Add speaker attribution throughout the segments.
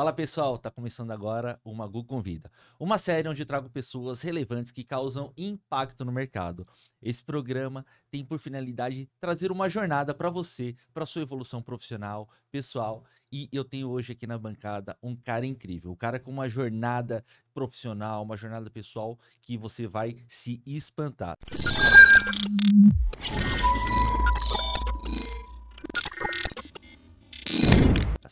Speaker 1: Fala pessoal, tá começando agora o Magu Convida, uma série onde trago pessoas relevantes que causam impacto no mercado. Esse programa tem por finalidade trazer uma jornada para você, para sua evolução profissional, pessoal, e eu tenho hoje aqui na bancada um cara incrível, um cara com uma jornada profissional, uma jornada pessoal que você vai se espantar.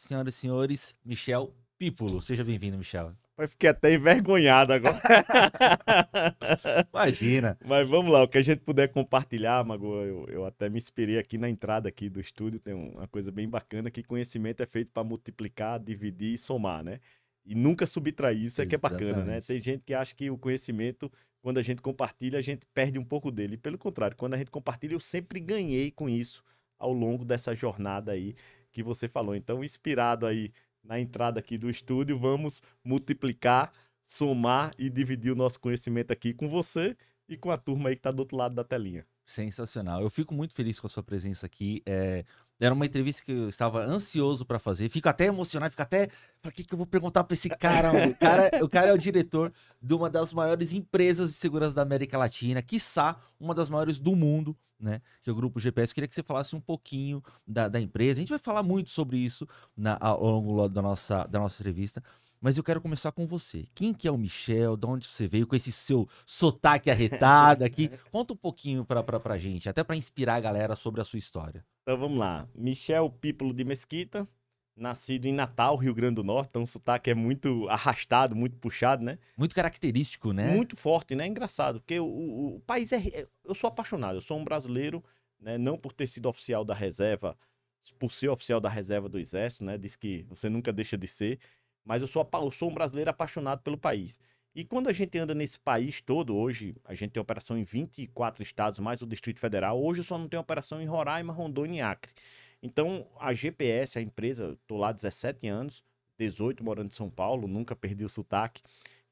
Speaker 1: senhoras e senhores, Michel Pípulo, Seja bem-vindo, Michel.
Speaker 2: Mas fiquei até envergonhado agora. Imagina. Mas vamos lá, o que a gente puder compartilhar, Mago, eu, eu, até me inspirei aqui na entrada aqui do estúdio, tem uma coisa bem bacana que conhecimento é feito para multiplicar, dividir e somar, né? E nunca subtrair, isso é que é bacana, né? Tem gente que acha que o conhecimento, quando a gente compartilha, a gente perde um pouco dele. Pelo contrário, quando a gente compartilha, eu sempre ganhei com isso ao longo dessa jornada aí que você falou. Então, inspirado aí na entrada aqui do estúdio, vamos multiplicar, somar e dividir o nosso conhecimento aqui
Speaker 1: com você e com a turma aí que está do outro lado da telinha. Sensacional. Eu fico muito feliz com a sua presença aqui. É, era uma entrevista que eu estava ansioso para fazer. Fico até emocionado, fico até. para que, que eu vou perguntar para esse cara? O cara, o cara é o diretor de uma das maiores empresas de segurança da América Latina, quiçá uma das maiores do mundo, né? Que é o Grupo GPS. Queria que você falasse um pouquinho da, da empresa. A gente vai falar muito sobre isso na, ao longo da nossa, da nossa entrevista. Mas eu quero começar com você. Quem que é o Michel? De onde você veio? Com esse seu sotaque arretado aqui. Conta um pouquinho para a gente, até para inspirar a galera sobre a sua história.
Speaker 2: Então vamos lá. Michel Pípolo de Mesquita, nascido em Natal, Rio Grande do Norte. Então o sotaque é muito arrastado, muito puxado, né? Muito característico, né? Muito forte, né? É engraçado, porque o, o, o país é, é. Eu sou apaixonado, eu sou um brasileiro, né? Não por ter sido oficial da reserva, por ser oficial da reserva do Exército, né? Diz que você nunca deixa de ser. Mas eu sou, eu sou um brasileiro apaixonado pelo país. E quando a gente anda nesse país todo, hoje a gente tem operação em 24 estados, mais o Distrito Federal. Hoje só não tem operação em Roraima, Rondônia e Acre. Então, a GPS, a empresa, estou lá 17 anos, 18 morando em São Paulo, nunca perdi o sotaque.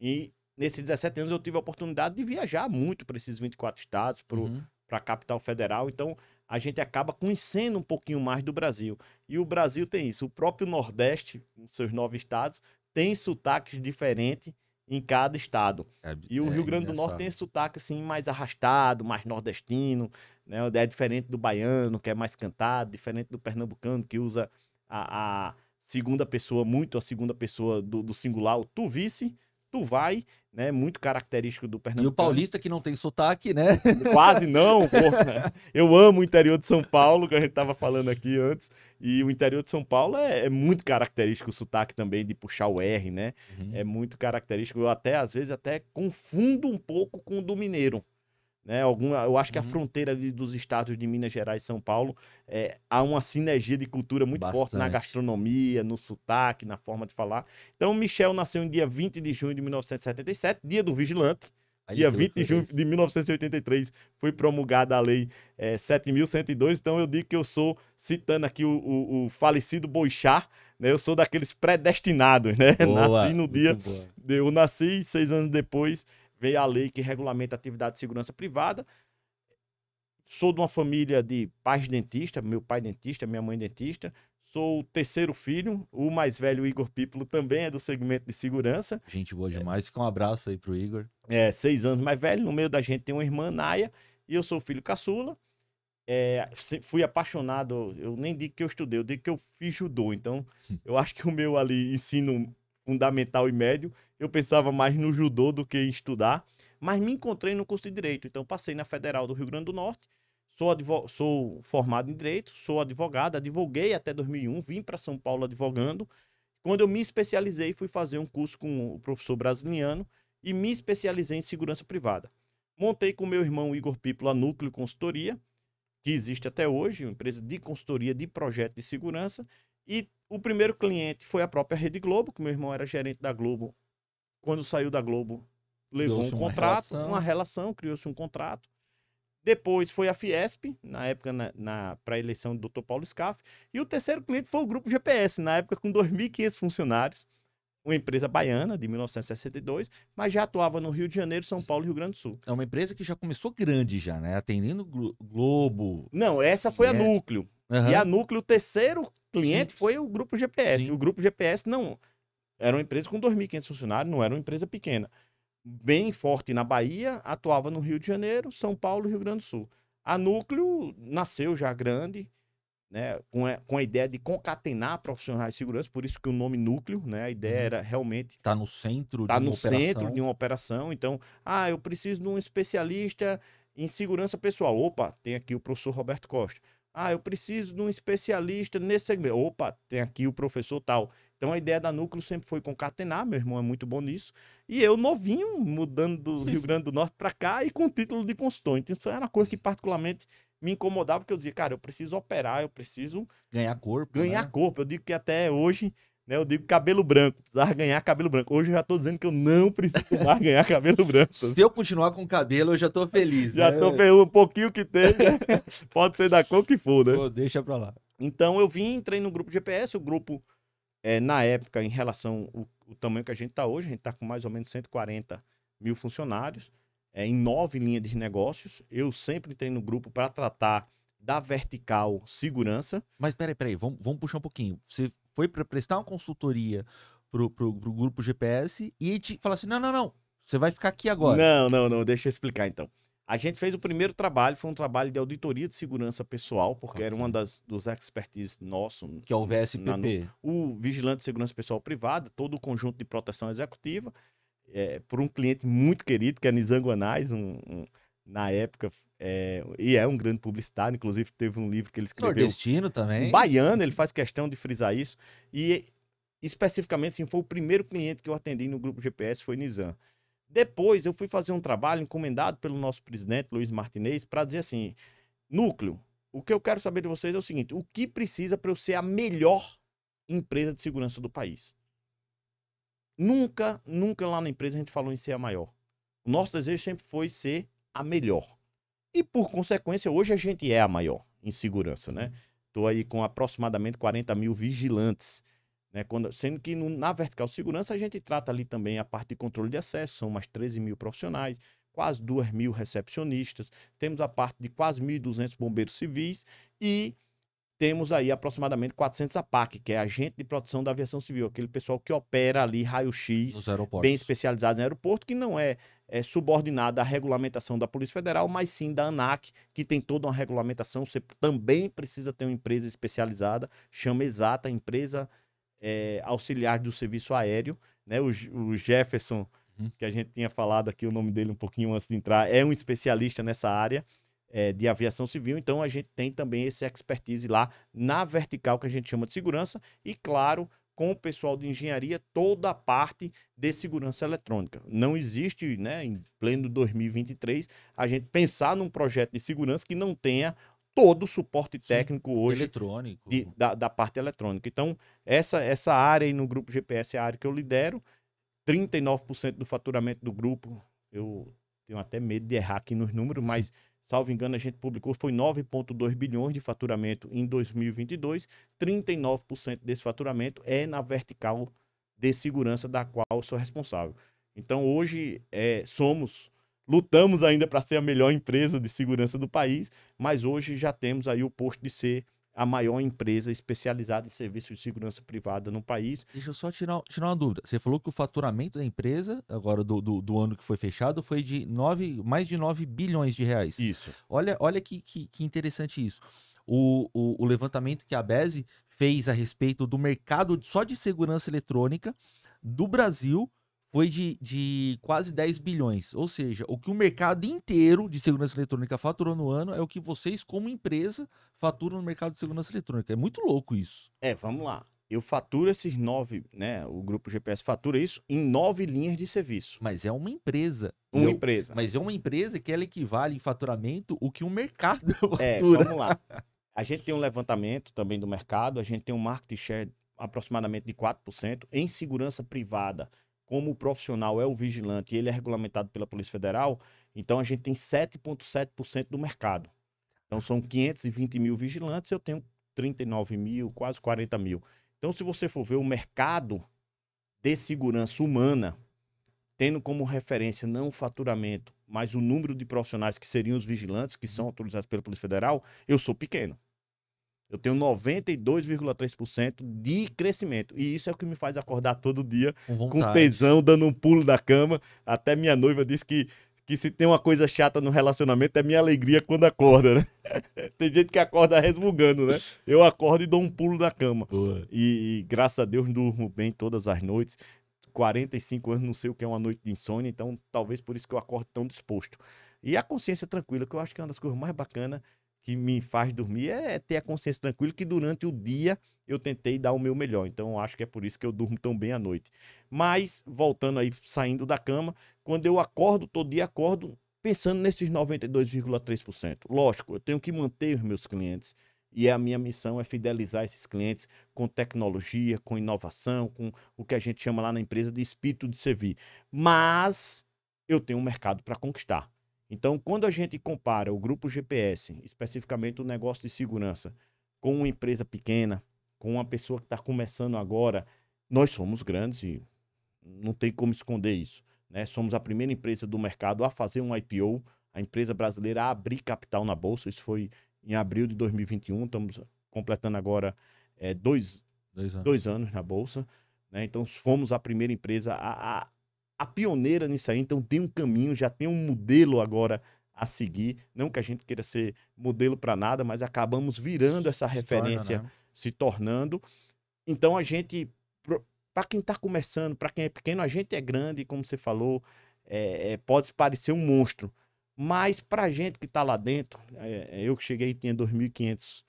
Speaker 2: E nesses 17 anos eu tive a oportunidade de viajar muito para esses 24 estados, para uhum. a capital federal. Então, a gente acaba conhecendo um pouquinho mais do Brasil. E o Brasil tem isso. O próprio Nordeste, com seus nove estados, tem sotaques diferentes em cada estado. É, e o é Rio Grande do Norte tem esse sotaque assim mais arrastado, mais nordestino, né? É diferente do baiano, que é mais cantado, diferente do pernambucano, que usa a, a segunda pessoa, muito a segunda pessoa do, do singular, o tu vice, tu vai, né? Muito característico do Pernambuco. E o paulista que não tem
Speaker 1: sotaque, né?
Speaker 2: Quase não, porra. Né? Eu amo o interior de São Paulo, que a gente tava falando aqui antes. E o interior de São Paulo é, é muito característico o sotaque também de puxar o R, né? Uhum. É muito característico. Eu até, às vezes, até confundo um pouco com o do mineiro. Né, algum, eu acho que a uhum. fronteira dos estados de Minas Gerais e São Paulo é, há uma sinergia de cultura muito Bastante. forte na gastronomia, no sotaque, na forma de falar. Então, Michel nasceu em dia 20 de junho de 1977, dia do vigilante. Aí dia 20 de junho de 1983 foi promulgada a lei é, 7.102. Então eu digo que eu sou, citando aqui o, o, o falecido Boixá, né? Eu sou daqueles predestinados, né? nasci no dia. Eu nasci seis anos depois veio a lei que regulamenta a atividade de segurança privada. Sou de uma família de pais dentistas, meu pai dentista, minha mãe dentista. Sou o terceiro filho, o mais velho Igor Pípulo também é do segmento de segurança.
Speaker 1: Gente boa demais, fica um abraço aí pro Igor.
Speaker 2: É, seis anos mais velho, no meio da gente tem uma irmã, Naya, e eu sou o filho caçula. É, fui apaixonado, eu nem digo que eu estudei, eu digo que eu fiz judô, então eu acho que o meu ali ensino fundamental e médio, eu pensava mais no judô do que em estudar, mas me encontrei no curso de direito. Então passei na Federal do Rio Grande do Norte, sou, sou formado em direito, sou advogado, advoguei até 2001, vim para São Paulo advogando. Quando eu me especializei, fui fazer um curso com o professor brasiliano e me especializei em segurança privada. Montei com meu irmão Igor Pipo a Núcleo Consultoria, que existe até hoje, uma empresa de consultoria de projeto de segurança, e o primeiro cliente foi a própria Rede Globo, que meu irmão era gerente da Globo. Quando saiu da Globo, levou um contrato, uma relação, criou-se um contrato. Depois foi a Fiesp, na época, na, na para a eleição do Dr. Paulo Scaff. E o terceiro cliente foi o Grupo GPS, na época com 2.500 funcionários. Uma empresa baiana, de 1962, mas já atuava no Rio de Janeiro, São Paulo e Rio Grande do
Speaker 1: Sul. É uma empresa que já começou grande já, né? Atendendo Globo. Não, essa foi a Núcleo. Uhum. E a Núcleo, o terceiro cliente Sim. foi o Grupo GPS. Sim. O Grupo GPS não
Speaker 2: era uma empresa com 2.500 funcionários, não era uma empresa pequena. Bem forte na Bahia, atuava no Rio de Janeiro, São Paulo e Rio Grande do Sul. A Núcleo nasceu já grande, né, com, a, com a ideia de concatenar profissionais de segurança, por isso que o nome núcleo, né, a ideia uhum. era realmente está no centro, tá de no operação. centro de uma operação. Então, ah, eu preciso de um especialista em segurança pessoal. Opa, tem aqui o professor Roberto Costa. Ah, eu preciso de um especialista nesse segmento. Opa, tem aqui o professor tal. Então a ideia da Núcleo sempre foi concatenar, meu irmão é muito bom nisso. E eu, novinho, mudando do Rio Grande do Norte para cá e com título de consultor. Então isso era uma coisa que particularmente me incomodava, porque eu dizia, cara, eu preciso operar, eu preciso. Ganhar corpo. Ganhar né? corpo. Eu digo que até hoje né? Eu digo cabelo branco, precisava ganhar cabelo branco. Hoje eu já tô dizendo que eu não preciso mais ganhar cabelo branco. Se eu continuar com cabelo, eu já tô feliz. já né? tô feliz, um pouquinho que tem, né? pode ser da cor que for, né? Pô, deixa pra lá. Então eu vim, entrei no grupo GPS, o grupo, é, na época, em relação ao, o tamanho que a gente tá hoje, a gente tá com mais ou menos 140 mil funcionários, é, em nove linhas de negócios. Eu sempre entrei no grupo para tratar da vertical
Speaker 1: segurança. Mas peraí, peraí, vamos, vamos puxar um pouquinho. Você foi para prestar uma consultoria pro, pro, pro grupo GPS e te fala assim: não, não, não, você vai ficar aqui agora. Não, não, não, deixa eu explicar então.
Speaker 2: A gente fez o primeiro trabalho, foi um trabalho de auditoria de segurança pessoal, porque okay. era uma das dos expertise nosso. Que é o VSPP. Na, no, o Vigilante de Segurança Pessoal Privada, todo o conjunto de proteção executiva, é, por um cliente muito querido, que é Nizanguanais, um, um, na época é, e é um grande publicitário, inclusive teve um livro que ele escreveu. Nordestino também. Baiano, ele faz questão de frisar isso. E especificamente, assim, foi o primeiro cliente que eu atendi no grupo GPS, foi Nizam. Depois eu fui fazer um trabalho encomendado pelo nosso presidente, Luiz Martinez, para dizer assim: núcleo, o que eu quero saber de vocês é o seguinte: o que precisa para eu ser a melhor empresa de segurança do país? Nunca, nunca lá na empresa a gente falou em ser a maior. O nosso desejo sempre foi ser a melhor. E por consequência, hoje a gente é a maior em segurança, né? Estou aí com aproximadamente 40 mil vigilantes. Né? Quando, sendo que no, na vertical segurança a gente trata ali também a parte de controle de acesso, são mais 13 mil profissionais, quase 2 mil recepcionistas, temos a parte de quase 1.200 bombeiros civis e temos aí aproximadamente 400 APAC, que é Agente de Proteção da Aviação Civil, aquele pessoal que opera ali raio-x, bem especializado no aeroporto, que não é é, subordinada à regulamentação da Polícia Federal, mas sim da ANAC, que tem toda uma regulamentação. Você também precisa ter uma empresa especializada, chama Exata, empresa é, auxiliar do serviço aéreo. Né? O, o Jefferson, uhum. que a gente tinha falado aqui o nome dele um pouquinho antes de entrar, é um especialista nessa área. É, de aviação civil, então a gente tem também esse expertise lá na vertical que a gente chama de segurança e, claro, com o pessoal de engenharia toda a parte de segurança eletrônica. Não existe, né, em pleno 2023, a gente pensar num projeto de segurança que não tenha todo o suporte técnico Sim, hoje eletrônico. De, da, da, parte eletrônica. Então, essa, essa área aí no grupo GPS é a área que eu lidero. 39% do faturamento do grupo, eu tenho até medo de errar aqui nos números, mas Salvo engano, a gente publicou, foi 9,2 bilhões de faturamento em 2022. 39% desse faturamento é na vertical de segurança da qual eu sou responsável. Então, hoje, é, somos, lutamos ainda para ser a melhor empresa de segurança do país, mas hoje já temos aí o posto de ser a maior empresa especializada em serviços de segurança privada no país.
Speaker 1: Deixa eu só tirar, tirar uma dúvida. Você falou que o faturamento da empresa, agora do, do, do ano que foi fechado, foi de nove mais de 9 bilhões de reais. Isso. Olha, olha que, que, que interessante isso. O, o, o, levantamento que a BESE fez a respeito do mercado só de segurança eletrônica do Brasil foi de, de quase 10 bilhões. Ou seja, o que o mercado inteiro de segurança eletrônica faturou no ano é o que vocês, como empresa, faturam no mercado de segurança eletrônica. É muito louco isso. É, vamos lá. Eu faturo esses
Speaker 2: nove, né? O grupo
Speaker 1: GPS fatura isso em nove linhas de serviço. Mas é uma empresa. Uma eu, empresa. Mas é uma empresa que ela equivale em faturamento o que o mercado é, fatura. É, vamos lá. A gente tem
Speaker 2: um levantamento também do mercado, a gente tem um market share aproximadamente de 4% em segurança privada como o profissional é o vigilante e ele é regulamentado pela Polícia Federal, então a gente tem 7,7% do mercado. Então são 520 mil vigilantes, eu tenho 39 mil, quase 40 mil. Então, se você for ver o mercado de segurança humana, tendo como referência não o faturamento, mas o número de profissionais que seriam os vigilantes, que são uhum. autorizados pela Polícia Federal, eu sou pequeno. Eu tenho 92,3% de crescimento. E isso é o que me faz acordar todo dia com, com tesão, dando um pulo da cama. Até minha noiva disse que, que se tem uma coisa chata no relacionamento é minha alegria quando acorda, né? tem gente que acorda resmungando, né? Eu acordo e dou um pulo da cama. E, e, graças a Deus durmo bem todas as noites. 45 anos, não sei o que é uma noite de insônia, então talvez por isso que eu acordo tão disposto. E a consciência tranquila, que eu acho que é uma das coisas mais bacanas que me faz dormir é ter a consciência tranquila que durante o dia eu tentei dar o meu melhor. Então acho que é por isso que eu durmo tão bem à noite. Mas voltando aí, saindo da cama, quando eu acordo todo dia, acordo pensando nesses 92,3%. Lógico, eu tenho que manter os meus clientes. E a minha missão é fidelizar esses clientes com tecnologia, com inovação, com o que a gente chama lá na empresa de espírito de servir. Mas eu tenho um mercado para conquistar. Então, quando a gente compara o grupo GPS, especificamente o negócio de segurança, com uma empresa pequena, com uma pessoa que está começando agora, nós somos grandes e não tem como esconder isso. Né? Somos a primeira empresa do mercado a fazer um IPO, a empresa brasileira a abrir capital na bolsa. Isso foi em abril de 2021. Estamos completando agora é, dois, dois, anos. dois anos na bolsa. Né? Então, fomos a primeira empresa a, a a pioneira nisso aí, então tem um caminho, já tem um modelo agora a seguir. Não que a gente queira ser modelo para nada, mas acabamos virando essa se referência, torna, né? se tornando. Então a gente, para quem está começando, para quem é pequeno, a gente é grande, como você falou, é, é pode parecer um monstro. Mas para a gente que está lá dentro, é, é, eu que cheguei e tinha 2.500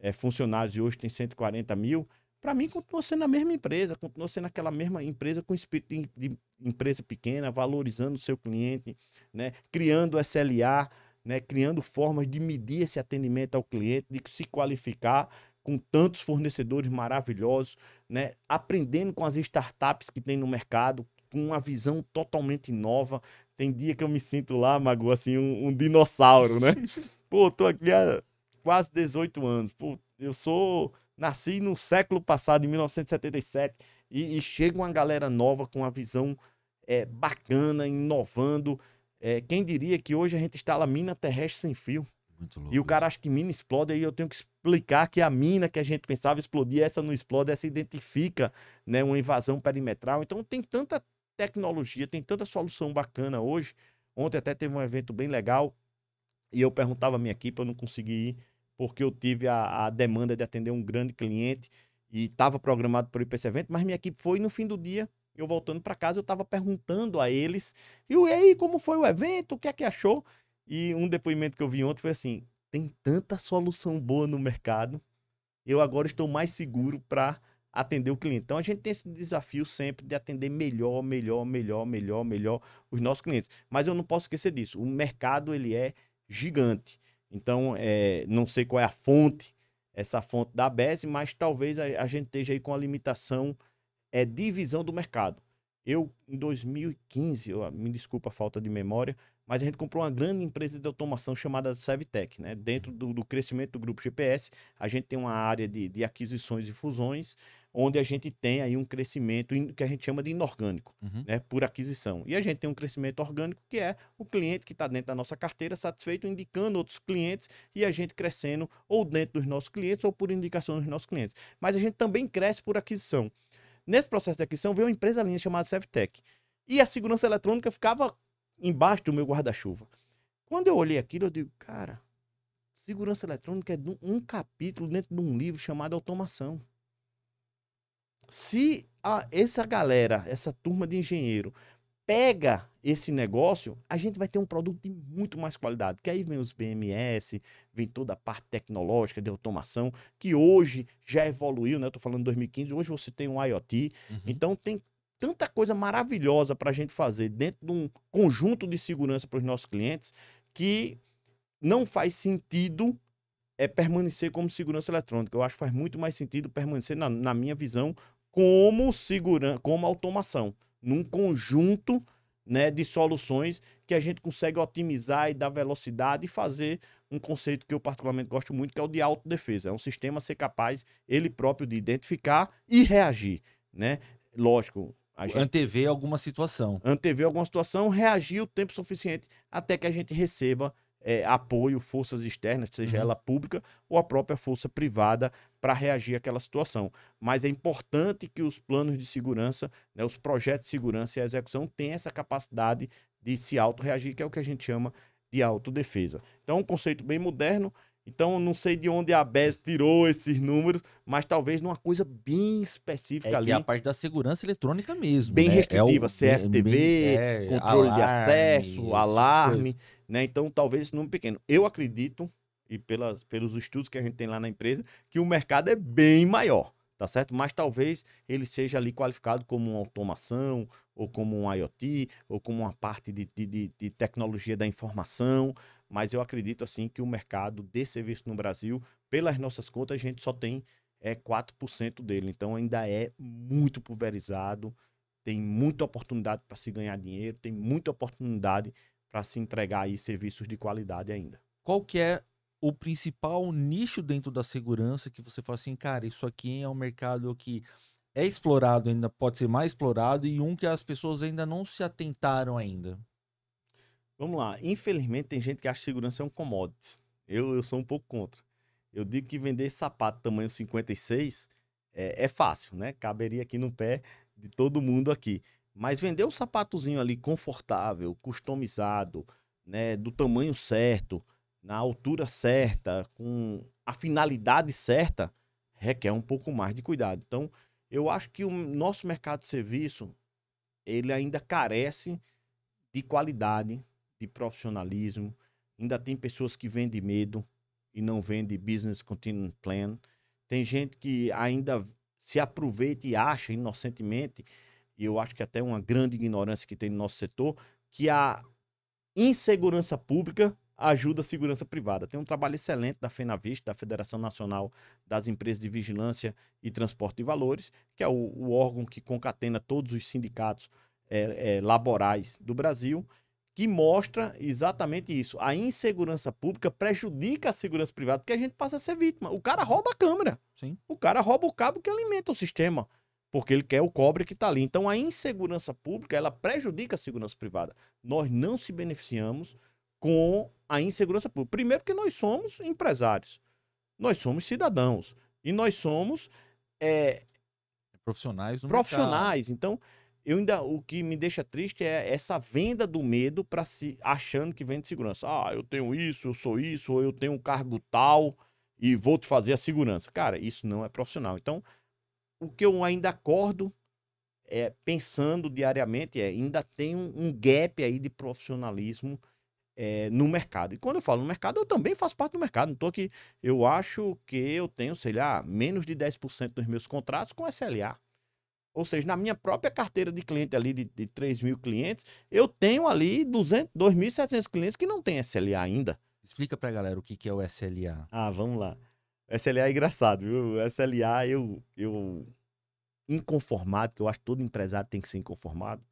Speaker 2: é, funcionários e hoje tem 140 mil, para mim continua sendo a mesma empresa, continua sendo aquela mesma empresa com espírito de empresa pequena, valorizando o seu cliente, né, criando SLA, né, criando formas de medir esse atendimento ao cliente, de se qualificar com tantos fornecedores maravilhosos, né, aprendendo com as startups que tem no mercado, com uma visão totalmente nova. Tem dia que eu me sinto lá, Mago, assim, um, um dinossauro, né? Pô, tô aqui há quase 18 anos. Pô, eu sou Nasci no século passado, em 1977, e, e chega uma galera nova com uma visão é, bacana, inovando. É, quem diria que hoje a gente instala mina terrestre sem fio? e o cara acha que mina explode, aí eu tenho que explicar que a mina que a gente pensava explodir, essa não explode, essa identifica né, uma invasão perimetral. Então tem tanta tecnologia, tem tanta solução bacana hoje. Ontem até teve um evento bem legal e eu perguntava a minha equipe, eu não consegui ir, porque eu tive a, a demanda de atender um grande cliente e estava programado para ir para esse evento, mas minha equipe foi no fim do dia, eu voltando para casa, eu estava perguntando a eles, e aí, como foi o evento, o que é que achou? E um depoimento que eu vi ontem foi assim, tem tanta solução boa no mercado, eu agora estou mais seguro para atender o cliente. Então a gente tem esse desafio sempre de atender melhor, melhor, melhor, melhor, melhor os nossos clientes. Mas eu não posso esquecer disso. O mercado ele é gigante. Então, é, não sei qual é a fonte, essa fonte da BES, mas talvez a, a gente esteja aí com a limitação é, de visão do mercado. Eu, em 2015, eu, me desculpa a falta de memória, mas a gente comprou uma grande empresa de automação chamada Savitec. Né? Dentro do, do, crescimento do grupo GPS, a gente tem uma área de, de aquisições e fusões, onde a gente tem aí um crescimento que a gente chama de inorgânico, uhum. né, por aquisição. E a gente tem um crescimento orgânico que é o cliente que está dentro da nossa carteira satisfeito, indicando outros clientes e a gente crescendo ou dentro dos nossos clientes ou por indicação dos nossos clientes. Mas a gente também cresce por aquisição. Nesse processo de aquisição veio uma empresa linha chamada Sevtech e a segurança eletrônica ficava embaixo do meu guarda-chuva. Quando eu olhei aquilo, eu digo, cara, segurança eletrônica é um capítulo dentro de um livro chamado Automação. Se a, essa galera, essa turma de engenheiro, pega esse negócio, a gente vai ter um produto de muito mais qualidade. Que aí vem os BMS, vem toda a parte tecnológica de automação, que hoje já evoluiu, né? Eu tô falando 2015, hoje você tem um IoT. Uhum. Então tem tanta coisa maravilhosa para a gente fazer dentro de um conjunto de segurança para os nossos clientes que não faz sentido é permanecer como segurança eletrônica. Eu acho que faz muito mais sentido permanecer, na, na minha visão, como segurança, como automação, num conjunto né, de soluções que a gente consegue otimizar e dar velocidade e fazer um conceito que eu particularmente gosto muito, que é o de autodefesa. É um sistema ser capaz, ele próprio, de identificar e reagir. Né? Lógico, gente... Antever alguma situação. Antever alguma situação, reagir o tempo suficiente até que a gente receba é, apoio, forças externas, seja uhum. ela pública ou a própria força privada, para reagir àquela situação. Mas é importante que os planos de segurança, né, os projetos de segurança e a execução tenham essa capacidade de se auto-reagir, que é o que a gente chama de autodefesa. Então, é um conceito bem moderno. Então, não sei de onde a BES tirou esses números, mas talvez numa coisa bem específica é ali. Que é a parte
Speaker 1: da segurança eletrônica mesmo. Bem né? restritiva, é o, CFTV, bem, é, controle alarme, de acesso, alarme.
Speaker 2: Né? Então, talvez esse número pequeno. Eu acredito, e pelas, pelos estudos que a gente tem lá na empresa, que o mercado é bem maior, tá certo? Mas talvez ele seja ali qualificado como uma automação, ou como um IoT, ou como uma parte de, de, de tecnologia da informação. Mas eu acredito, assim, que o mercado de serviço no Brasil, pelas nossas contas, a gente só tem é 4% dele. Então ainda é muito pulverizado, tem muita oportunidade para se ganhar dinheiro, tem muita oportunidade para se entregar aí
Speaker 1: serviços de qualidade ainda. Qual que é o principal nicho dentro da segurança que você fala assim, cara, isso aqui é um mercado que é explorado ainda, pode ser mais explorado e um que as pessoas ainda não se atentaram ainda? Vamos lá.
Speaker 2: Infelizmente tem gente que acha que segurança é um commodity. Eu, eu sou um pouco contra. Eu digo que vender sapato tamanho 56 é, é fácil, né? Caberia aqui no pé de todo mundo aqui. Mas vender o um sapatozinho ali confortável, customizado, né, do tamanho certo, na altura certa, com a finalidade certa, requer um pouco mais de cuidado. Então, eu acho que o nosso mercado de serviço, ele ainda carece de qualidade, de profissionalismo, ainda tem pessoas que vendem medo e não vendem business continuum plan. Tem gente que ainda se aproveita e acha inocentemente e eu acho que até uma grande ignorância que tem no nosso setor, que a insegurança pública ajuda a segurança privada. Tem um trabalho excelente da FENAVIST, da Federação Nacional das Empresas de Vigilância e Transporte de Valores, que é o, o órgão que concatena todos os sindicatos é, é, laborais do Brasil, que mostra exatamente isso. A insegurança pública prejudica a segurança privada, porque a gente passa a ser vítima. O cara rouba a câmera. Sim. O cara rouba o cabo que alimenta o sistema porque ele quer o cobre que está ali. Então a insegurança pública ela prejudica a segurança privada. Nós não se beneficiamos com a insegurança pública. Primeiro porque nós somos empresários, nós somos cidadãos e nós somos é, profissionais. profissionais. Mercado. Então eu ainda o que me deixa triste é essa venda do medo para se achando que vende segurança. Ah, eu tenho isso, eu sou isso, ou eu tenho um cargo tal e vou te fazer a segurança. Cara, isso não é profissional. Então o que eu ainda acordo é, pensando diariamente é ainda tem um, um gap aí de profissionalismo é, no mercado. E quando eu falo no mercado, eu também faço parte do mercado. Não estou aqui. Eu acho que eu tenho, sei lá, menos de 10% dos meus contratos com SLA. Ou seja, na minha própria carteira de cliente ali de, de 3 mil clientes, eu tenho ali 200, 2.700 clientes que não tem SLA ainda. Explica para a galera o que, que é o SLA. Ah, vamos lá. SLA é engraçado, viu? SLA, eu, eu. Inconformado, que eu acho que todo empresário tem que ser inconformado.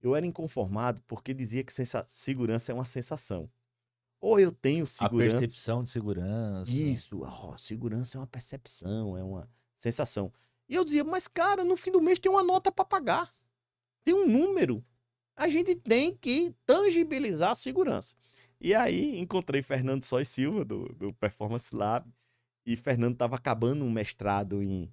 Speaker 2: Eu era inconformado porque dizia que segurança é uma sensação. Ou eu tenho segurança. A
Speaker 1: percepção de segurança. Isso, oh, segurança é uma
Speaker 2: percepção, é uma sensação. E eu dizia, mas cara, no fim do mês tem uma nota para pagar. Tem um número. A gente tem que tangibilizar a segurança. E aí encontrei Fernando Sois Silva, do, do Performance Lab, e Fernando estava acabando um mestrado em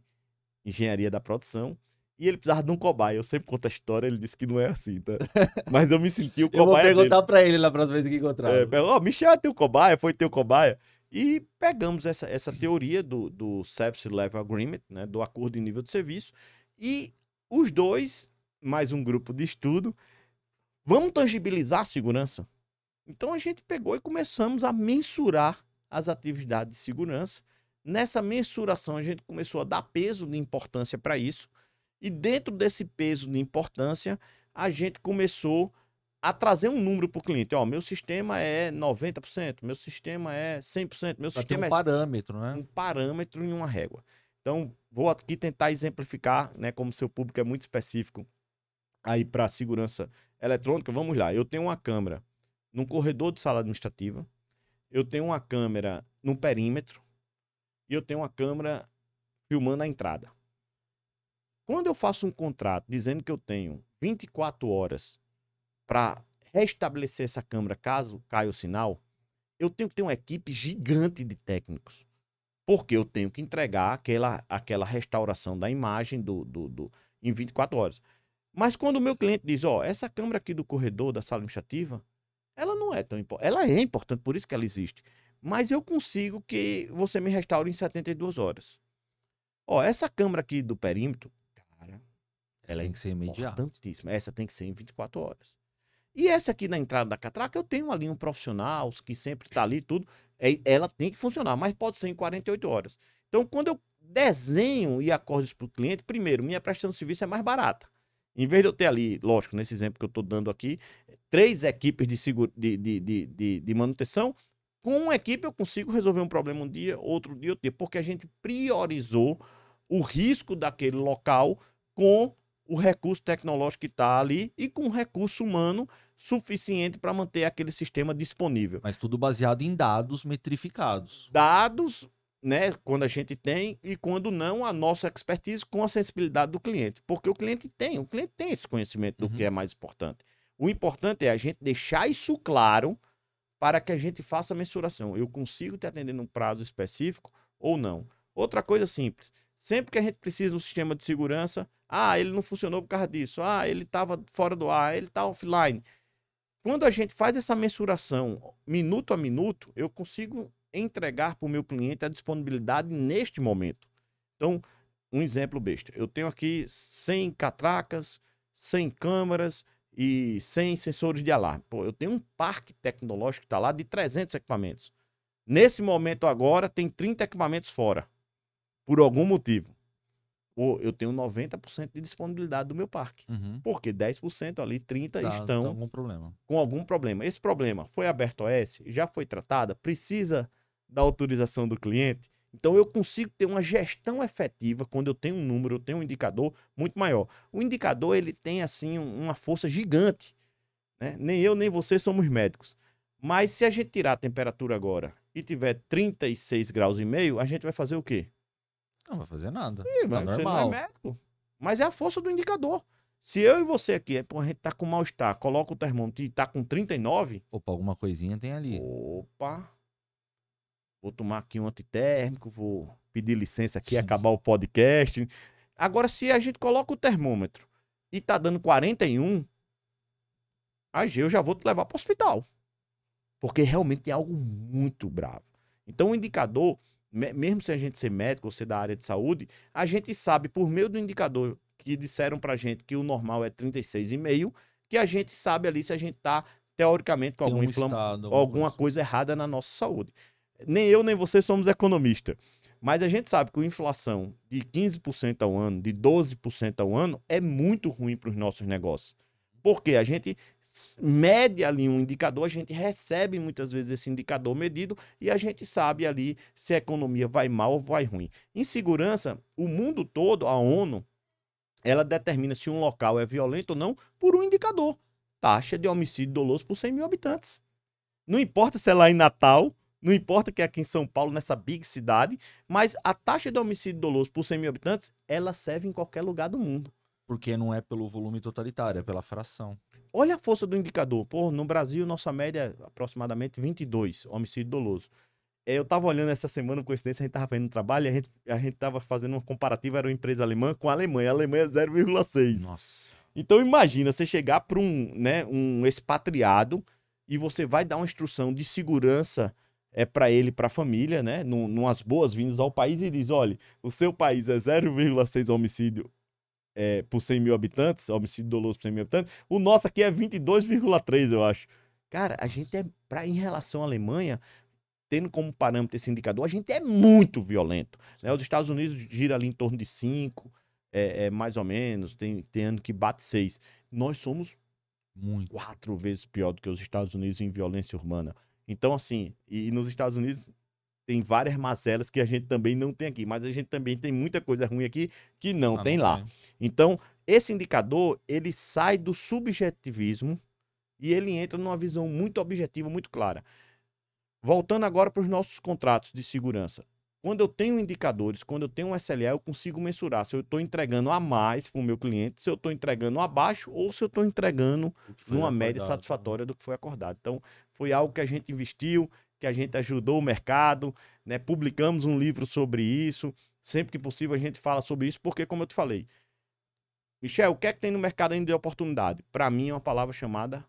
Speaker 2: engenharia da produção. E ele precisava de um cobaia. Eu sempre conto a história, ele disse que não é assim, tá? Mas eu me senti o cobaia. eu vou perguntar
Speaker 1: para ele na próxima vez que encontrar. É,
Speaker 2: oh, Michel é teu cobaia, foi teu cobaia. E pegamos essa, essa teoria do, do Service Level Agreement, né, do acordo de nível de serviço, e os dois, mais um grupo de estudo, vamos tangibilizar a segurança? Então a gente pegou e começamos a mensurar as atividades de segurança Nessa mensuração, a gente começou a dar peso de importância para isso, e dentro desse peso de importância, a gente começou a trazer um número para o cliente. Ó, meu sistema é 90%, meu sistema é 100%, meu pra sistema um é... um parâmetro, né? Um parâmetro em uma régua. Então, vou aqui tentar exemplificar, né? Como seu público é muito específico aí para segurança eletrônica, vamos lá. Eu tenho uma câmera num corredor de sala administrativa, eu tenho uma câmera num perímetro, e eu tenho uma câmera filmando a entrada. Quando eu faço um contrato dizendo que eu tenho 24 horas para restabelecer essa câmera caso caia o sinal, eu tenho que ter uma equipe gigante de técnicos. Porque eu tenho que entregar aquela, aquela restauração da imagem do, do, do em 24 horas. Mas quando o meu cliente diz, ó, oh, essa câmera aqui do corredor da sala administrativa, ela não é tão importante. Ela é importante, por isso que ela existe mas eu consigo que você me restaure em 72 horas. Ó, essa câmera aqui do perímetro, cara, ela tem é que ser importantíssima. Essa tem que ser em 24 horas. E essa aqui na entrada da catraca, eu tenho ali um profissional que sempre está ali tudo. É, ela tem que funcionar, mas pode ser em 48 horas. Então, quando eu desenho e acordo isso para o cliente, primeiro, minha prestação de serviço é mais barata. Em vez de eu ter ali, lógico, nesse exemplo que eu estou dando aqui, três equipes de, seguro, de, de, de, de, manutenção, com uma equipe eu consigo resolver um problema um dia, outro dia, outro dia, porque a gente priorizou o risco daquele local com o recurso tecnológico que está ali e com o recurso humano suficiente para manter aquele sistema disponível. Mas tudo baseado em dados metrificados. Dados, né, quando a gente tem e quando não, a nossa expertise com a sensibilidade do cliente. Porque o cliente tem, o cliente tem esse conhecimento do uhum. que é mais importante. O importante é a gente deixar isso claro para que a gente faça a mensuração. Eu consigo te atender num prazo específico ou não? Outra coisa simples. Sempre que a gente precisa de um sistema de segurança, ah, ele não funcionou por causa disso, ah, ele estava fora do ar, ele está offline. Quando a gente faz essa mensuração minuto a minuto, eu consigo entregar para o meu cliente a disponibilidade neste momento. Então, um exemplo besta. Eu tenho aqui 100 catracas, 100 câmaras, e sem sensores de alarme. Pô, eu tenho um parque tecnológico que está lá de 300 equipamentos. Nesse momento agora, tem 30 equipamentos fora, por algum motivo. eu tenho 90% de disponibilidade do meu parque. Uhum. Porque 10% ali, 30% tá, estão tá algum com algum problema. Esse problema foi aberto OS, já foi tratada, precisa da autorização do cliente. Então eu consigo ter uma gestão efetiva quando eu tenho um número, eu tenho um indicador muito maior. O indicador ele tem assim uma força gigante. Né? Nem eu nem você somos médicos. Mas se a gente tirar a temperatura agora e tiver 36 graus e meio, a gente vai fazer o quê? Não vai fazer nada. tá normal. não é médico. Mas é a força do indicador. Se eu e você aqui, é, pô, a gente tá com mal-estar, coloca o termômetro e tá com 39. Opa, alguma coisinha tem ali. Opa. Vou tomar aqui um antitérmico, vou pedir licença aqui, acabar o podcast. Agora, se a gente coloca o termômetro e tá dando 41, aí eu já vou te levar para o hospital. Porque realmente é algo muito bravo. Então, o indicador, mesmo se a gente ser médico ou ser da área de saúde, a gente sabe por meio do indicador que disseram pra gente que o normal é 36,5, que a gente sabe ali se a gente tá teoricamente com algum alguma, inflama, estado, alguma coisa. coisa. errada na nossa saúde nem eu nem você somos economista. Mas a gente sabe que a inflação de 15% ao ano, de 12% ao ano, é muito ruim para os nossos negócios. Porque a gente mede ali um indicador, a gente recebe muitas vezes esse indicador medido e a gente sabe ali se a economia vai mal ou vai ruim. Em segurança, o mundo todo, a ONU, ela determina se um local é violento ou não por um indicador. Taxa de homicídio doloso por 100 mil habitantes. Não importa se é lá em Natal, não importa que é aqui em São Paulo, nessa big cidade, mas a taxa de homicídio doloso por 100 mil habitantes, ela serve em qualquer lugar do mundo. Porque não é pelo volume totalitário, é pela fração. Olha a força do indicador. Pô, no Brasil, nossa média é aproximadamente 22 homicídio doloso. Eu tava olhando essa semana, coincidência, a gente estava fazendo um trabalho e a gente, a gente tava fazendo uma comparativa, era uma empresa alemã com a Alemanha. A Alemanha é 0,6. Nossa. Então imagina, você chegar para um, né, um expatriado e você vai dar uma instrução de segurança é para ele, para a família, né? Num, numas boas-vindas ao país e diz: olha, o seu país é 0,6 homicídio é, por 100 mil habitantes, homicídio doloso por 100 mil habitantes, o nosso aqui é 22,3, eu acho. Cara, a gente é, pra, em relação à Alemanha, tendo como parâmetro esse indicador, a gente é muito violento. Né? Os Estados Unidos gira ali em torno de 5, é, é, mais ou menos, tem, tem ano que bate 6. Nós somos muito. quatro vezes pior do que os Estados Unidos em violência urbana. Então, assim, e nos Estados Unidos tem várias mazelas que a gente também não tem aqui, mas a gente também tem muita coisa ruim aqui que não ah, tem não lá. Tem. Então, esse indicador, ele sai do subjetivismo e ele entra numa visão muito objetiva, muito clara. Voltando agora para os nossos contratos de segurança. Quando eu tenho indicadores, quando eu tenho um SLA, eu consigo mensurar se eu estou entregando a mais para o meu cliente, se eu estou entregando abaixo ou se eu estou entregando numa média né? satisfatória do que foi acordado. Então, foi algo que a gente investiu, que a gente ajudou o mercado, né? Publicamos um livro sobre isso. Sempre que possível a gente fala sobre isso, porque, como eu te falei, Michel, o que é que tem no mercado ainda de oportunidade? Para mim é uma palavra chamada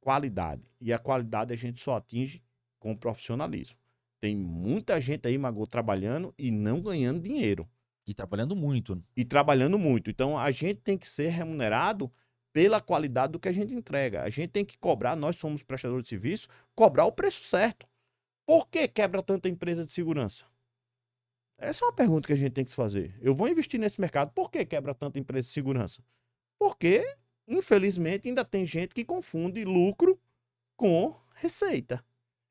Speaker 2: qualidade. E a qualidade a gente só atinge com profissionalismo. Tem muita gente aí, Magô, trabalhando e não ganhando dinheiro. E trabalhando muito. E trabalhando muito. Então a gente tem que ser remunerado pela qualidade do que a gente entrega. A gente tem que cobrar, nós somos prestadores de serviço, cobrar o preço certo. Por que quebra tanta empresa de segurança? Essa é uma pergunta que a gente tem que se fazer. Eu vou investir nesse mercado, por que quebra tanta empresa de segurança? Porque, infelizmente, ainda tem gente que confunde lucro com receita.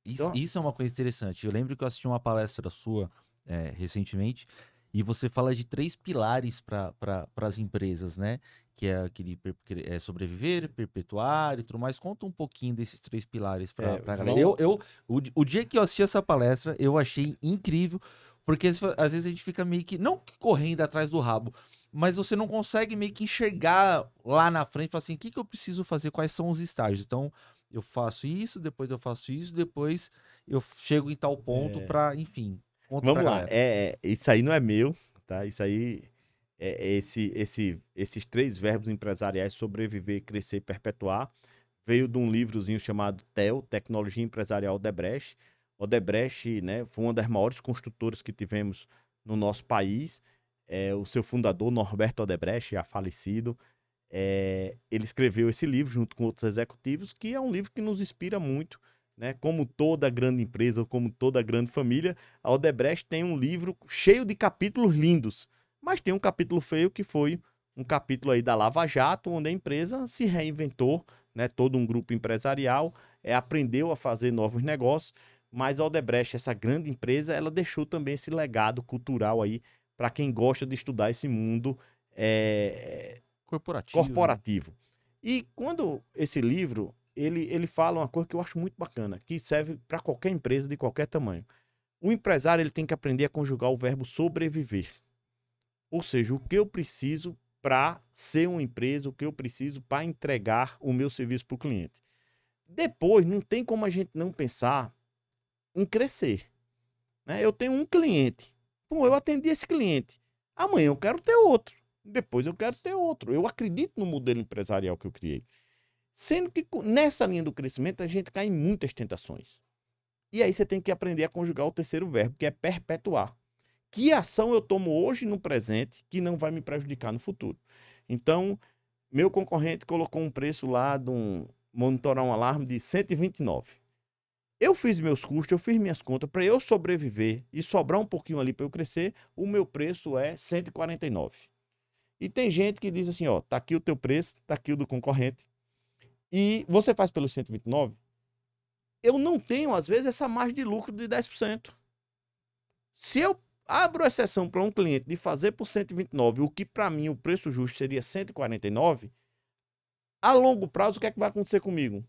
Speaker 1: Isso, então... isso é uma coisa interessante. Eu lembro que eu assisti uma palestra sua é, recentemente e você fala de três pilares para pra, as empresas, né? que é aquele é sobreviver, perpetuar e tudo mais. Conta um pouquinho desses três pilares para é, galera. Eu, eu, o, o dia que eu assisti essa palestra, eu achei incrível, porque às vezes a gente fica meio que, não correndo atrás do rabo, mas você não consegue meio que enxergar lá na frente, falar assim, o que, que eu preciso fazer, quais são os estágios. Então, eu faço isso, depois eu faço isso, depois eu chego em tal ponto é... para, enfim. Vamos lá,
Speaker 2: é, é, isso aí não é meu, tá? Isso aí é, é, esse, esse, esses três verbos empresariais, sobreviver, crescer e perpetuar, veio de um livrozinho chamado TEL, Tecnologia Empresarial Odebrecht. Odebrecht né, foi uma das maiores construtoras que tivemos no nosso país. É, o seu fundador, Norberto Odebrecht, já falecido, é, ele escreveu esse livro junto com outros executivos, que é um livro que nos inspira muito. Né? Como toda grande empresa, como toda grande família, a Odebrecht tem um livro cheio de capítulos lindos mas tem um capítulo feio que foi um capítulo aí da Lava Jato, onde a empresa se reinventou, né? Todo um grupo empresarial é, aprendeu a fazer novos negócios, mas a Odebrecht, essa grande empresa, ela deixou também esse legado cultural aí para quem gosta de estudar esse mundo é, corporativo. Né? corporativo. Né? E quando esse livro ele, ele fala uma coisa que eu acho muito bacana, que serve para qualquer empresa de qualquer tamanho. O empresário ele tem que aprender a conjugar o verbo sobreviver. Ou seja, o que eu preciso para ser uma empresa, o que eu preciso para entregar o meu serviço para o cliente. Depois, não tem como a gente não pensar em crescer. Né? Eu tenho um cliente. Bom, eu atendi esse cliente. Amanhã eu quero ter outro. Depois eu quero ter outro. Eu acredito no modelo empresarial que eu criei. Sendo que nessa linha do crescimento a gente cai em muitas tentações. E aí você tem que aprender a conjugar o terceiro verbo, que é perpetuar que ação eu tomo hoje no presente que não vai me prejudicar no futuro. Então, meu concorrente colocou um preço lá de um monitorar um alarme de 129. Eu fiz meus custos, eu fiz minhas contas para eu sobreviver e sobrar um pouquinho ali para eu crescer, o meu preço é 149. E tem gente que diz assim, ó, tá aqui o teu preço, tá aqui o do concorrente. E você faz pelo 129? Eu não tenho às vezes essa margem de lucro de 10%. Se eu Abro exceção para um cliente de fazer por 129, o que para mim o preço justo seria 149. A longo prazo, o que é que vai acontecer comigo?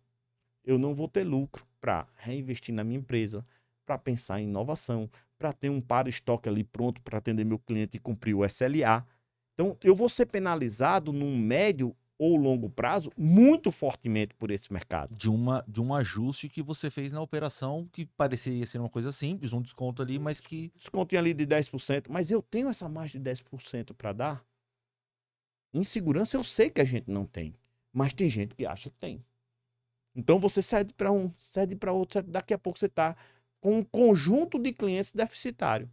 Speaker 2: Eu não vou ter lucro para reinvestir na minha empresa, para pensar em inovação, para ter um par estoque ali pronto para atender meu cliente e cumprir o SLA. Então, eu vou ser penalizado num médio ou longo
Speaker 1: prazo muito fortemente por esse mercado. De, uma, de um ajuste que você fez na operação, que pareceria ser uma coisa simples, um desconto ali, mas que. Desconto ali de 10%, mas eu tenho
Speaker 2: essa margem de 10% para dar? em segurança eu sei que a gente não tem, mas tem gente que acha que tem. Então você cede para um, cede para outro, daqui a pouco você está com um conjunto de clientes deficitário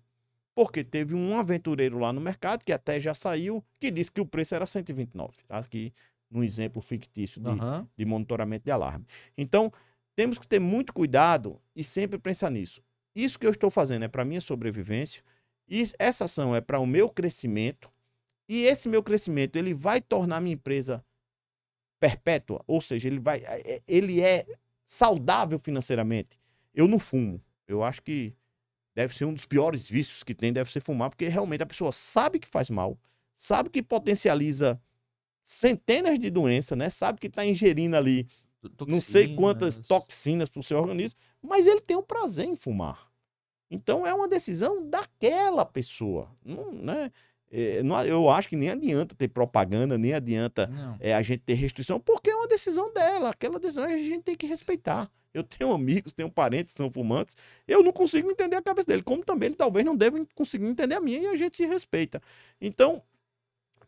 Speaker 2: porque teve um aventureiro lá no mercado, que até já saiu, que disse que o preço era 129, aqui num exemplo fictício de, uhum. de monitoramento de alarme. Então, temos que ter muito cuidado e sempre pensar nisso. Isso que eu estou fazendo é para minha sobrevivência, e essa ação é para o meu crescimento, e esse meu crescimento ele vai tornar minha empresa perpétua, ou seja, ele vai é, é, ele é saudável financeiramente. Eu não fumo. Eu acho que Deve ser um dos piores vícios que tem, deve ser fumar, porque realmente a pessoa sabe que faz mal, sabe que potencializa centenas de doenças, né? Sabe que está ingerindo ali toxinas. não sei quantas toxinas para o seu organismo, mas ele tem o um prazer em fumar. Então é uma decisão daquela pessoa, não, né? É, eu acho que nem adianta ter propaganda, nem adianta é, a gente ter restrição, porque é uma decisão dela. Aquela decisão a gente tem que respeitar. Eu tenho amigos, tenho parentes que são fumantes, eu não consigo entender a cabeça dele, como também ele talvez não deva conseguir entender a minha e a gente se respeita. Então,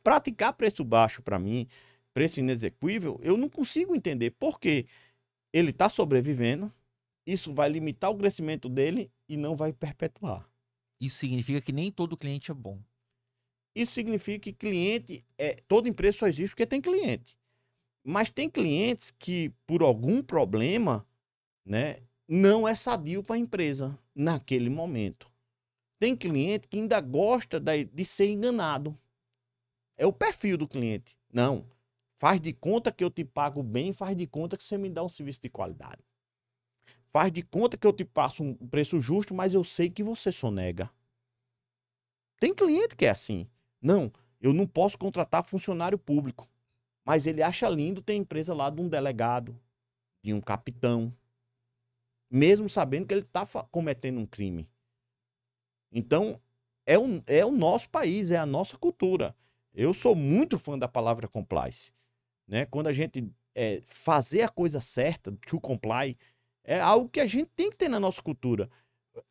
Speaker 2: praticar preço baixo para mim, preço inexequível, eu não consigo entender porque ele está sobrevivendo, isso vai limitar o crescimento dele e não vai perpetuar. Isso significa
Speaker 1: que nem todo cliente é bom.
Speaker 2: Isso significa que cliente, é, toda empresa só existe porque tem cliente. Mas tem clientes que, por algum problema, né, não é sadio para a empresa naquele momento. Tem cliente que ainda gosta de ser enganado. É o perfil do cliente. Não. Faz de conta que eu te pago bem, faz de conta que você me dá um serviço de qualidade. Faz de conta que eu te passo um preço justo, mas eu sei que você sonega. Tem cliente que é assim. Não, eu não posso contratar funcionário público. Mas ele acha lindo ter empresa lá de um delegado, de um capitão, mesmo sabendo que ele está cometendo um crime. Então, é, um, é o nosso país, é a nossa cultura. Eu sou muito fã da palavra compliance. Né? Quando a gente é, fazer a coisa certa, to comply, é algo que a gente tem que ter na nossa cultura.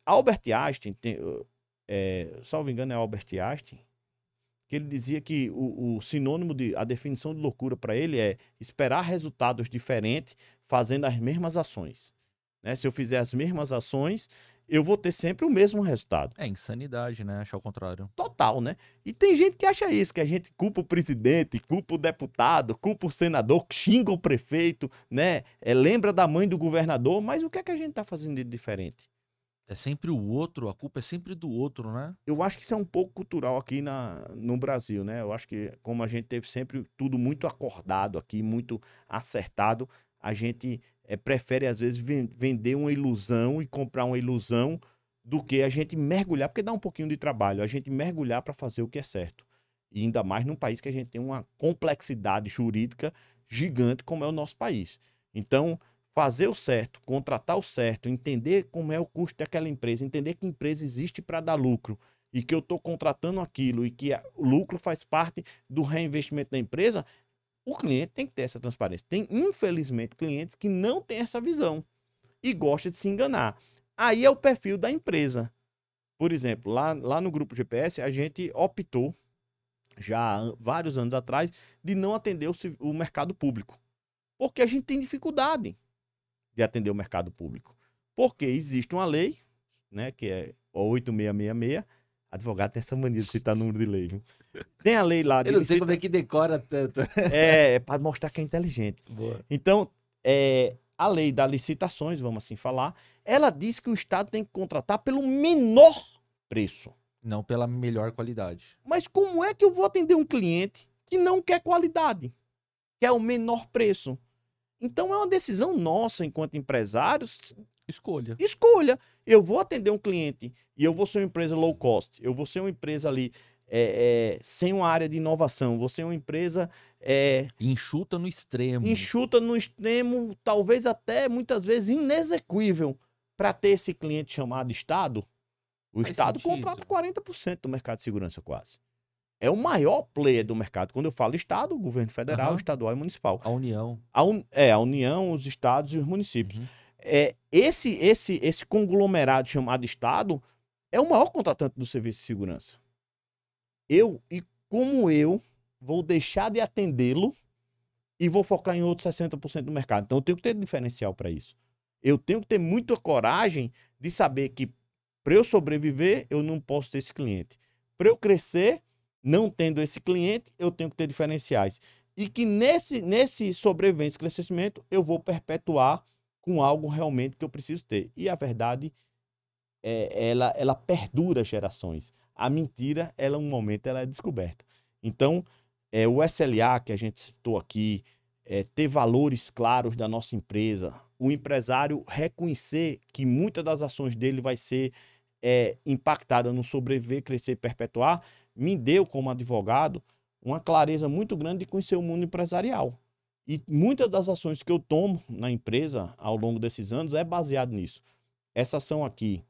Speaker 2: Albert Einstein, tem, é, salvo engano, é Albert Einstein, que ele dizia que o, o sinônimo de a definição de loucura para ele é esperar resultados diferentes fazendo as mesmas ações. Né? Se eu fizer as mesmas ações, eu vou ter sempre o mesmo resultado. É insanidade, né? Achar o contrário. Total, né? E tem gente que acha isso, que a gente culpa o presidente, culpa o deputado, culpa o senador, xinga o prefeito, né? É, lembra da mãe do governador, mas o que é que a gente está fazendo de
Speaker 1: diferente? É sempre o outro, a culpa é sempre do outro, né?
Speaker 2: Eu acho que isso é um pouco cultural aqui na, no Brasil, né? Eu acho que como a gente teve sempre tudo muito acordado aqui, muito acertado, a gente é, prefere às vezes vender uma ilusão e comprar uma ilusão do que a gente mergulhar, porque dá um pouquinho de trabalho, a gente mergulhar para fazer o que é certo. E ainda mais num país que a gente tem uma complexidade jurídica gigante como é o nosso país. Então, fazer o certo, contratar o certo, entender como é o custo daquela empresa, entender que empresa existe para dar lucro e que eu estou contratando aquilo e que o lucro faz parte do reinvestimento da empresa, o cliente tem que ter essa transparência. Tem, infelizmente, clientes que não têm essa visão e gosta de se enganar. Aí é o perfil da empresa. Por exemplo, lá, lá no grupo GPS, a gente optou, já há vários anos atrás, de não atender o, o mercado público. Porque a gente tem dificuldade de atender o mercado público? Porque existe uma lei, né, que é 8666, Advogado tem essa mania de citar número de lei, viu?
Speaker 1: Tem a lei lá. De Eu não sei como é que decora tanto.
Speaker 2: É, é para mostrar que é inteligente. Boa. Então, é, a lei das licitações, vamos assim falar, ela diz
Speaker 1: que o Estado tem que contratar pelo menor preço. Não pela melhor qualidade. Mas como é que eu vou atender um cliente que não quer qualidade? Quer é o menor
Speaker 2: preço? Então é uma decisão nossa enquanto empresários. Escolha. Escolha. Eu vou atender um cliente e eu vou ser uma empresa low cost. Eu vou ser uma empresa ali é, é, sem uma área de inovação. Vou ser uma empresa. É, enxuta no extremo. Enxuta no extremo, talvez até muitas vezes inexequível para ter esse cliente chamado Estado. O Faz Estado sentido. contrata 40% do mercado de segurança, quase é o maior player do mercado. Quando eu falo Estado, governo federal, uhum. estadual e municipal. A União. A un... É, a União, os estados e os municípios. Uhum. É, esse, esse, esse conglomerado chamado Estado é o maior contratante do serviço de segurança. Eu, e como eu, vou deixar de atendê-lo e vou focar em outros 60% do mercado. Então eu tenho que ter diferencial para isso. Eu tenho que ter muita coragem de saber que para eu sobreviver, eu não posso ter esse cliente. Para eu crescer, não tendo esse cliente, eu tenho que ter diferenciais. E que nesse, nesse sobrevivência, crescimento, eu vou perpetuar com algo realmente que eu preciso ter. E a verdade, é, ela, ela perdura gerações. A mentira, ela um momento, ela é descoberta. Então, é, o SLA que a gente citou aqui, é, ter valores claros da nossa empresa, o empresário reconhecer que muitas das ações dele vai ser é, impactada no sobreviver, crescer e perpetuar, me deu como advogado uma clareza muito grande de conhecer o mundo empresarial. E muitas das ações que eu tomo na empresa ao longo desses anos é baseado nisso. Essa ação aqui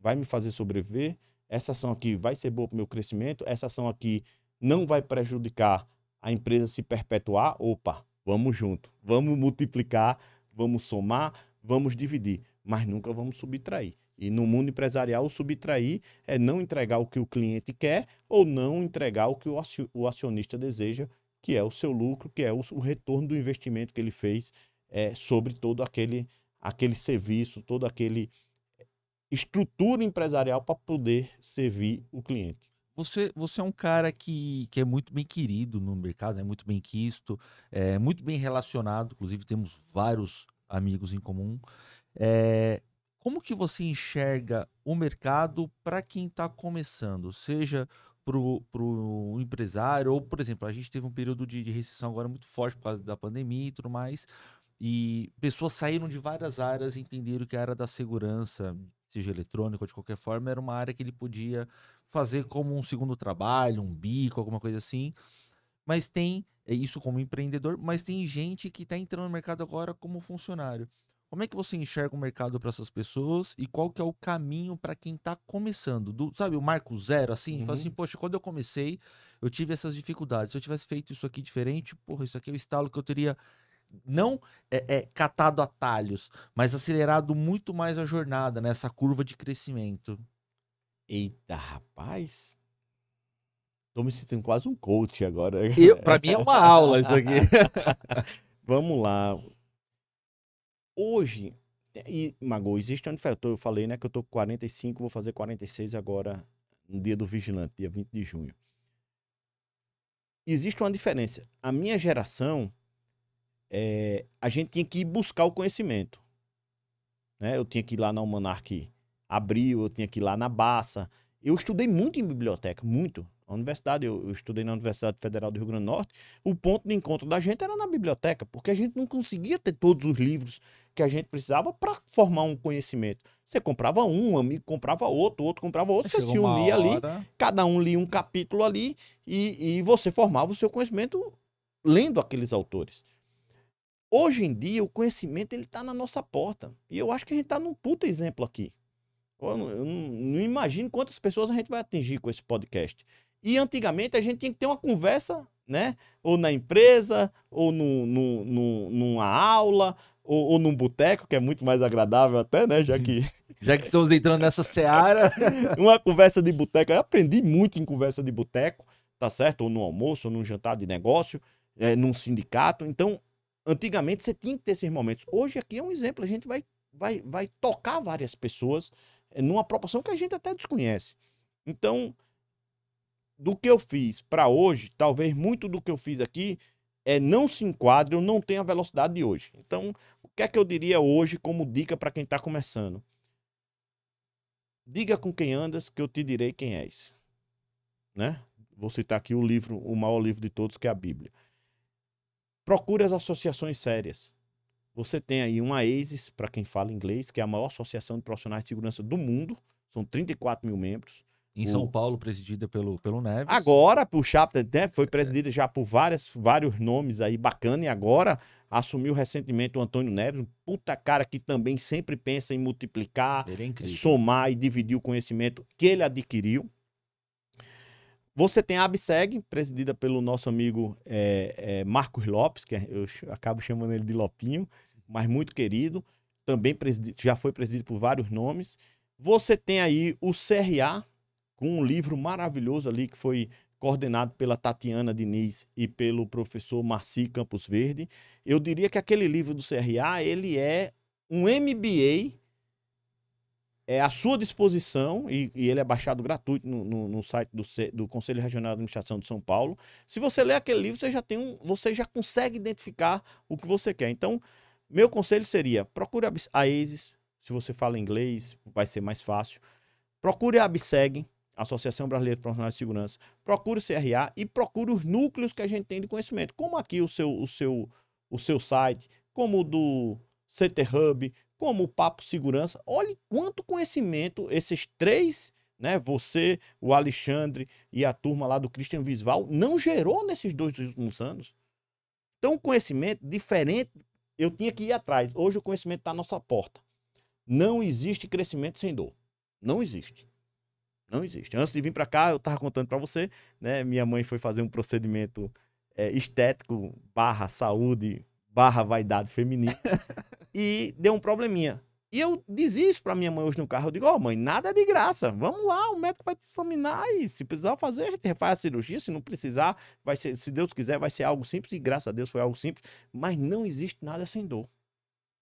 Speaker 2: vai me fazer sobreviver, essa ação aqui vai ser boa para o meu crescimento, essa ação aqui não vai prejudicar a empresa se perpetuar. Opa, vamos junto, vamos multiplicar, vamos somar, vamos dividir, mas nunca vamos subtrair. E no mundo empresarial, o subtrair é não entregar o que o cliente quer ou não entregar o que o acionista deseja, que é o seu lucro, que é o, retorno do investimento que ele fez é, sobre todo aquele, aquele serviço, todo aquele eh,
Speaker 1: estrutura empresarial para poder servir o cliente. Você, você é um cara que, que é muito bem querido no mercado, é muito bem quisto, é muito bem relacionado, inclusive temos vários amigos em comum. É, como que você enxerga o mercado para quem está começando, seja para o empresário, ou, por exemplo, a gente teve um período de, de, recessão agora muito forte por causa da pandemia e tudo mais, e pessoas saíram de várias áreas e entenderam que a área da segurança, seja eletrônica ou de qualquer forma, era uma área que ele podia fazer como um segundo trabalho, um bico, alguma coisa assim. Mas tem, é isso como empreendedor, mas tem gente que está entrando no mercado agora como funcionário. Como é que você enxerga o mercado para essas pessoas e qual que é o caminho para quem está começando? Do, sabe, o marco zero, assim? Uhum. Fala assim, uhum. poxa, quando eu comecei, eu tive essas dificuldades. Se eu tivesse feito isso aqui diferente, porra, isso aqui é o estalo que eu teria não é, é, catado atalhos, mas acelerado muito mais a jornada, nessa né? curva de crescimento. Eita, rapaz! Tô me sentindo quase um
Speaker 2: coach agora.
Speaker 1: Eu, pra mim é uma aula isso aqui.
Speaker 2: Vamos lá. Hoje, e Mago, existe um diferença Eu falei, né, que eu tô com 45, vou fazer 46 agora no dia do vigilante, dia 20 de junho. Existe uma diferença. A minha geração, é, a gente tinha que ir buscar o conhecimento. Né? Eu tinha que ir lá na Almanac Abril, eu tinha que ir lá na Bassa. Eu estudei muito em biblioteca, muito a universidade, eu, eu, estudei na Universidade Federal do Rio Grande do Norte, o ponto de encontro da gente era na biblioteca, porque a gente não conseguia ter todos os livros que a gente precisava para formar um conhecimento. Você comprava um, um amigo comprava outro, outro comprava outro, Chegou você se unia ali, cada um lia um capítulo ali e, e você formava o seu conhecimento lendo aqueles autores. Hoje em dia, o conhecimento ele está na nossa porta. E eu acho que a gente está num puta exemplo aqui. Eu não, eu não imagino quantas pessoas a gente vai atingir com esse podcast. E antigamente a gente tinha que ter uma conversa, né? Ou na empresa, ou no, no, no numa aula, ou, ou num boteco, que é muito mais agradável até, né? Já que. Já que estamos entrando nessa seara. uma conversa de boteco. Eu aprendi muito em conversa de boteco, tá certo? Ou no almoço, ou num jantar de negócio, é, num sindicato. Então, antigamente você tinha que ter esses momentos. Hoje aqui é um exemplo, a gente vai, vai, vai tocar várias pessoas é, numa proporção que a gente até desconhece. Então, do que eu fiz para hoje, talvez muito do que eu fiz aqui é não se enquadre ou não tem a velocidade de hoje. Então, o que é que eu diria hoje como dica para quem está começando? Diga com quem andas que eu te direi quem és. Né? Vou citar aqui o livro, o maior livro de todos, que é a Bíblia. Procure as associações sérias. Você tem aí uma ACES, para quem fala inglês, que é a maior associação de profissionais de segurança do mundo. São 34 mil membros. Em o... São Paulo, presidida pelo, pelo Neves. Agora, o Chapter né, foi presidida é. já por várias, vários nomes aí bacana. E agora assumiu recentemente o Antônio Neves, um puta cara que também sempre pensa em multiplicar, é somar e dividir o conhecimento que ele adquiriu. Você tem a ABSEG, presidida pelo nosso amigo é, é, Marcos Lopes, que é, eu acabo chamando ele de Lopinho, mas muito querido. Também já foi presidido por vários nomes. Você tem aí o CRA, com um livro maravilhoso ali que foi coordenado pela Tatiana Diniz e pelo professor Marci Campos Verde. Eu diria que aquele livro do CRA, ele é um MBA é à sua disposição e, e ele é baixado gratuito no, no, no site do, do, Conselho Regional de Administração de São Paulo. Se você ler aquele livro, você já tem um, você já consegue identificar o que você quer. Então, meu conselho seria: procure a ACES, se você fala inglês, vai ser mais fácil. Procure a ABSEG, Associação Brasileira de Profissionais de Segurança, procure o CRA e procure os núcleos que a gente tem de conhecimento, como aqui o seu, o seu, o seu site, como o do CT Hub, como o Papo Segurança. Olhe quanto conhecimento esses três, né, você, o Alexandre e a turma lá do Christian Visval, não gerou nesses dois últimos anos. Então, conhecimento diferente, eu tinha que ir atrás. Hoje o conhecimento está à nossa porta. Não existe crescimento sem dor. Não existe. Não existe. Antes de vir para cá, eu estava contando para você, né? Minha mãe foi fazer um procedimento é, estético barra saúde barra vaidade feminina e deu um probleminha. E eu diz isso para minha mãe hoje no carro. Eu digo, ó, oh, mãe, nada é de graça. Vamos lá, o médico vai te examinar e se precisar fazer, a gente refaz a cirurgia. Se não precisar, vai ser, se Deus quiser, vai ser algo simples. E graças a Deus foi algo simples. Mas não existe nada sem dor.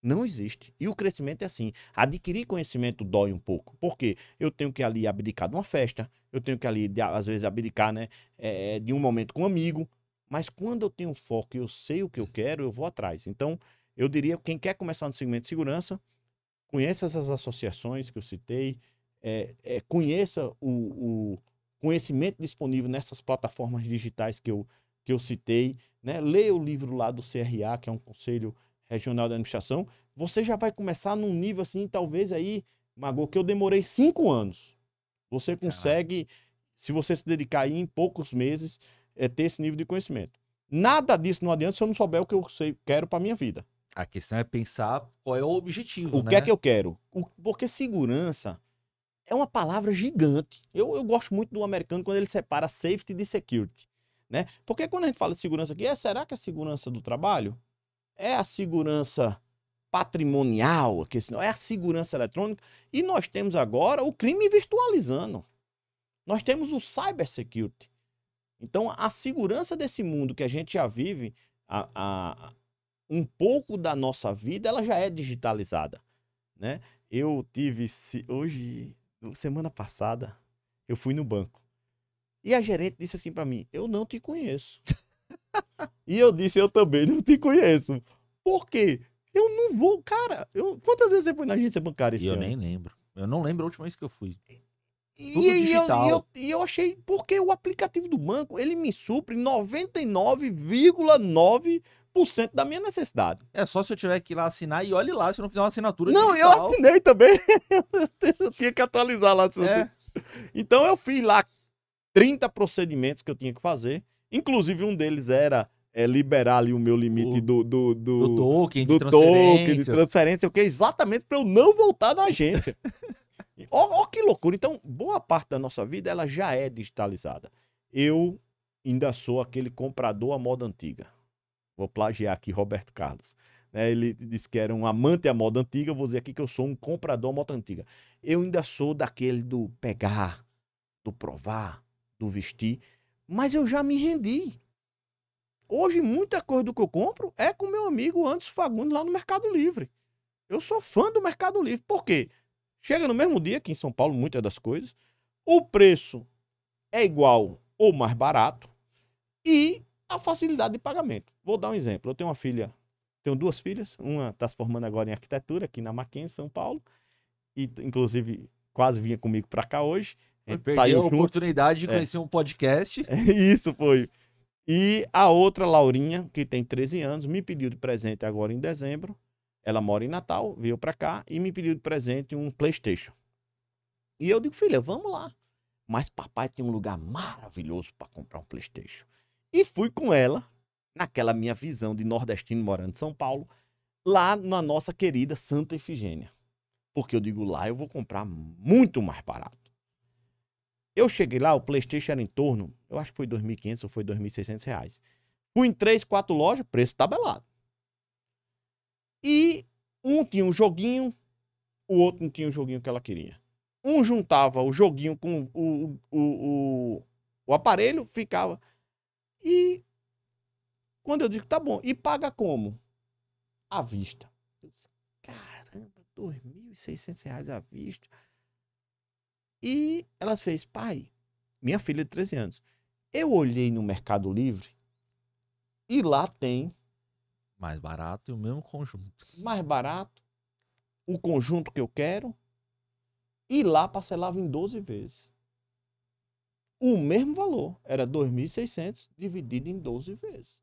Speaker 2: Não existe. E o crescimento é assim. Adquirir conhecimento dói um pouco. porque Eu tenho que ali abdicar de uma festa, eu tenho que ali, às vezes, abdicar né, é, é, de um momento com um amigo. Mas quando eu tenho foco e eu sei o que eu quero, eu vou atrás. Então, eu diria, quem quer começar no segmento de segurança, conheça essas associações que eu citei, é, é, conheça o, o conhecimento disponível nessas plataformas digitais que eu, que eu citei, né? leia o livro lá do CRA, que é um conselho regional de administração, você já vai começar num nível assim, talvez aí, mago que eu demorei cinco anos. Você tá. consegue, se você se dedicar aí em poucos meses, é ter esse nível de conhecimento. Nada disso não adianta se eu não souber o que eu sei, quero para minha vida. A questão é pensar qual é o objetivo. O né? que é que eu quero? O, porque segurança é uma palavra gigante. Eu, eu gosto muito do americano quando ele separa safety de security. Né? Porque quando a gente fala de segurança aqui, é será que é segurança do trabalho? é a segurança patrimonial, que é a segurança eletrônica, e nós temos agora o crime virtualizando. Nós temos o cyber security. Então, a segurança desse mundo que a gente já vive, a, a, um pouco da nossa vida, ela já é digitalizada, né? Eu tive hoje, semana passada, eu fui no banco. E a gerente disse assim para mim: "Eu não te conheço". e eu disse, eu também não te conheço.
Speaker 1: Por quê? Eu não vou, cara. Eu, quantas vezes você foi na agência bancária esse eu ano? Eu nem lembro. Eu não lembro a última vez que eu fui. E, e, eu, e, eu, e eu achei, porque o aplicativo do
Speaker 2: banco, ele me supre 99,9% da minha necessidade.
Speaker 1: É só se eu tiver que ir lá assinar e olhe lá, se eu não fizer uma assinatura Não, digital. eu
Speaker 2: assinei também. eu tinha que atualizar lá. É. Então eu fiz lá 30 procedimentos que eu tinha que fazer. Inclusive, um deles era é, liberar ali o meu limite o, do, do, do, do
Speaker 1: token, do de, transferência. token de
Speaker 2: transferência, o que exatamente para eu não voltar na agência. Ó, oh, oh, que loucura. Então, boa parte da nossa vida ela já é digitalizada. Eu ainda sou aquele comprador à moda antiga. Vou plagiar aqui Roberto Carlos. É, ele disse que era um amante à moda antiga. vou dizer aqui que eu sou um comprador à moda antiga. Eu ainda sou daquele do pegar, do provar, do vestir. Mas eu já me rendi. Hoje, muita coisa do que eu compro é com meu amigo Antes Fagundes lá no Mercado Livre. Eu sou fã do Mercado Livre. Por quê? Chega no mesmo dia, aqui em São Paulo, muitas das coisas. O preço é igual ou mais barato. E a facilidade de pagamento. Vou dar um exemplo. Eu tenho uma filha, tenho duas filhas. Uma está se formando agora em arquitetura aqui na Mackenzie, São Paulo. E, inclusive, quase vinha comigo para cá hoje. Perdeu é, saiu a junto. oportunidade de é. conhecer é. um
Speaker 1: podcast. É
Speaker 2: isso foi. E a outra, Laurinha, que tem 13 anos, me pediu de presente agora em dezembro. Ela mora em Natal, veio para cá e me pediu de presente um PlayStation. E eu digo, filha, vamos lá. Mas papai tem um lugar maravilhoso para comprar um PlayStation. E fui com ela, naquela minha visão de nordestino morando em São Paulo, lá na nossa querida Santa Efigênia. Porque eu digo, lá eu vou comprar muito mais barato. Eu cheguei lá, o PlayStation era em torno, eu acho que foi 2.500 ou foi 2.600 reais. Fui em três, quatro lojas, preço tabelado. E um tinha um joguinho, o outro não tinha o um joguinho que ela queria. Um juntava o joguinho com o, o, o, o aparelho, ficava. E quando eu digo, tá bom, e paga como? À vista. Caramba, R$ reais à vista. E ela fez, pai, minha filha de 13 anos, eu olhei no Mercado Livre e lá tem. Mais barato e o mesmo conjunto. Mais barato, o conjunto que eu quero, e lá parcelava em 12 vezes. O mesmo valor, era 2.600 dividido em 12 vezes.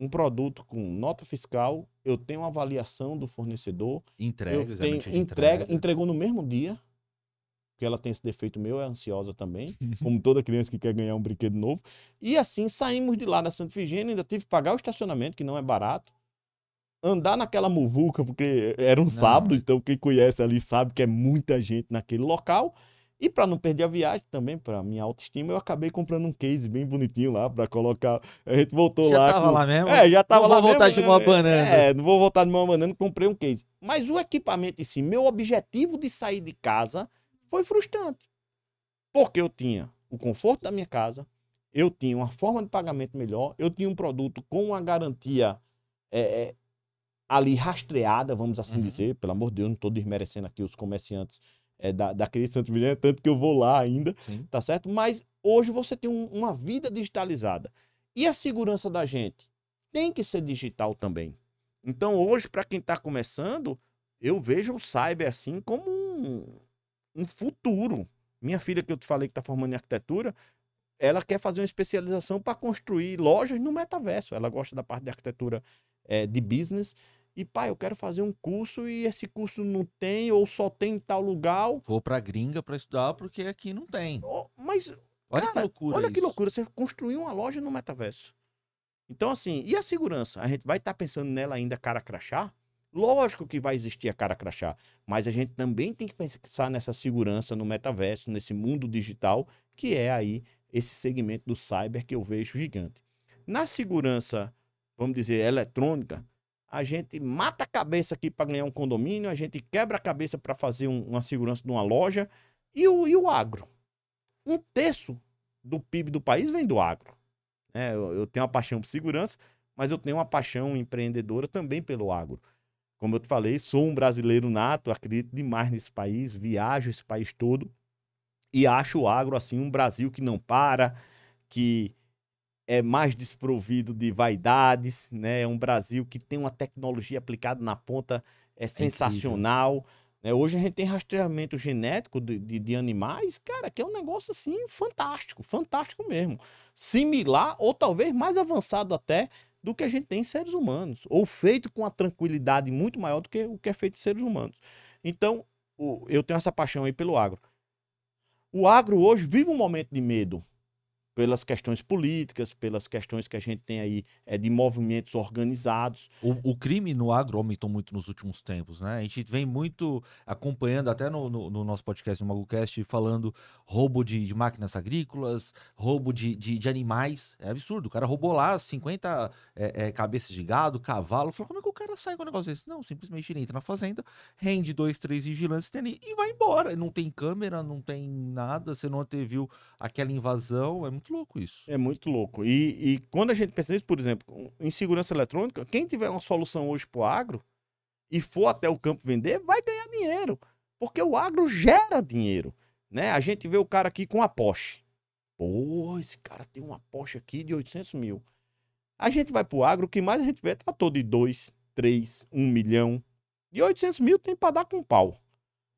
Speaker 2: Um produto com nota fiscal, eu tenho avaliação do fornecedor. Entrega, eu tenho, entrega, entrega. Entregou no mesmo dia porque ela tem esse defeito meu, é ansiosa também, como toda criança que quer ganhar um brinquedo novo. E assim saímos de lá da Santa Figênia, ainda tive que pagar o estacionamento, que não é barato. Andar naquela muvuca, porque era um não. sábado, então quem conhece ali sabe que é muita gente naquele local. E para não perder a viagem também, para minha autoestima, eu acabei comprando um case bem bonitinho lá para colocar. A gente voltou já lá. Já tava com... lá mesmo? É, já tava não lá. Não vou voltar mesmo, de uma né? banana. É, não vou voltar de uma banana, comprei um case. Mas o equipamento em si, meu objetivo de sair de casa foi frustrante. Porque eu tinha o conforto da minha casa, eu tinha uma forma de pagamento melhor, eu tinha um produto com uma garantia é, é ali rastreada, vamos assim uhum. dizer. Pelo amor de Deus, não estou desmerecendo aqui os comerciantes é, da, daquele Santo Vilhena, tanto que eu vou lá ainda, Sim. tá certo? Mas hoje você tem um, uma vida digitalizada. E a segurança da gente tem que ser digital também. Então, hoje, para quem está começando, eu vejo o cyber assim como um, um futuro. Minha filha, que eu te falei que está formando em arquitetura, ela quer fazer uma especialização para construir lojas no metaverso. Ela gosta da parte de arquitetura é, de business. E, pai, eu quero fazer um curso e esse curso não tem ou só tem em tal lugar.
Speaker 1: Vou para gringa para estudar porque aqui não tem. Oh, mas, olha cara, que loucura. Olha isso. que
Speaker 2: loucura, você construiu uma loja no metaverso. Então, assim, e a segurança? A gente vai estar tá pensando nela ainda cara crachá? Lógico que vai existir a cara crachá, mas a gente também tem que pensar nessa segurança no metaverso, nesse mundo digital, que é aí esse segmento do cyber que eu vejo gigante. Na segurança, vamos dizer, eletrônica, a gente mata a cabeça aqui para ganhar um condomínio, a gente quebra a cabeça para fazer um, uma segurança de uma loja. E o, e o agro? Um terço do PIB do país vem do agro. É, eu, eu tenho uma paixão por segurança, mas eu tenho uma paixão empreendedora também pelo agro. Como eu te falei, sou um brasileiro nato, acredito demais nesse país, viajo esse país todo e acho o agro assim um Brasil que não para, que é mais desprovido de vaidades, né? É um Brasil que tem uma tecnologia aplicada na ponta é, é sensacional. É, hoje a gente tem rastreamento genético de, de, de, animais, cara, que é um negócio assim fantástico, fantástico mesmo. Similar ou talvez mais avançado até do que a gente tem em seres humanos, ou feito com uma tranquilidade muito maior do que o que é feito em seres humanos. Então, eu tenho essa paixão aí pelo agro. O agro hoje vive um momento de medo pelas questões
Speaker 1: políticas, pelas questões que a gente tem aí é, de movimentos organizados. O, o, crime no agro aumentou muito nos últimos tempos, né? A gente vem muito acompanhando, até no, no, no nosso podcast, no MagoCast, falando roubo de, de máquinas agrícolas, roubo de, de, de, animais. É absurdo. O cara roubou lá 50 é, é, cabeças de gado, cavalo. Falou, como é que o cara sai com um negócio desse? Não, simplesmente ele entra na fazenda, rende dois, três vigilantes e vai embora. Não tem câmera, não tem nada, você não viu aquela invasão. É muito muito louco isso. É
Speaker 2: muito louco. E, e quando a gente pensa nisso, por exemplo, em segurança eletrônica, quem tiver uma solução hoje para o agro e for até o campo vender, vai ganhar dinheiro. Porque o agro gera dinheiro. Né? A gente vê o cara aqui com a Porsche. Pô, esse cara tem uma Porsche aqui de 800 mil. A gente vai pro agro, o que mais a gente vê é trator de 2, 3, 1 milhão. E 800 mil tem para dar com pau.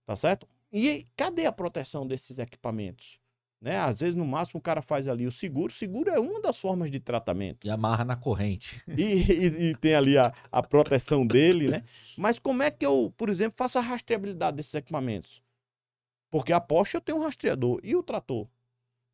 Speaker 2: Tá certo? E cadê a proteção desses equipamentos? Né? Às vezes, no máximo, o cara faz ali o seguro. O seguro é uma das formas de tratamento. E amarra na corrente. E, e, e tem ali a, a proteção dele, né? Mas como é que eu, por exemplo, faço a rastreabilidade desses equipamentos? Porque a Porsche eu tenho um rastreador e o trator.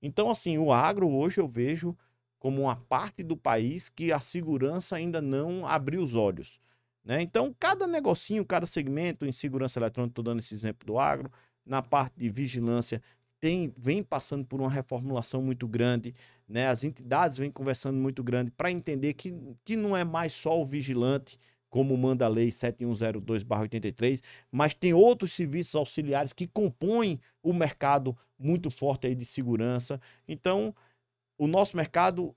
Speaker 2: Então, assim, o agro hoje eu vejo como uma parte do país que a segurança ainda não abriu os olhos. Né? Então, cada negocinho, cada segmento, em segurança eletrônica, estou dando esse exemplo do agro, na parte de vigilância, tem, vem passando por uma reformulação muito grande, né? as entidades vêm conversando muito grande para entender que, que não é mais só o vigilante, como manda a lei 7102-83, mas tem outros serviços auxiliares que compõem o mercado muito forte aí de segurança. Então, o nosso mercado,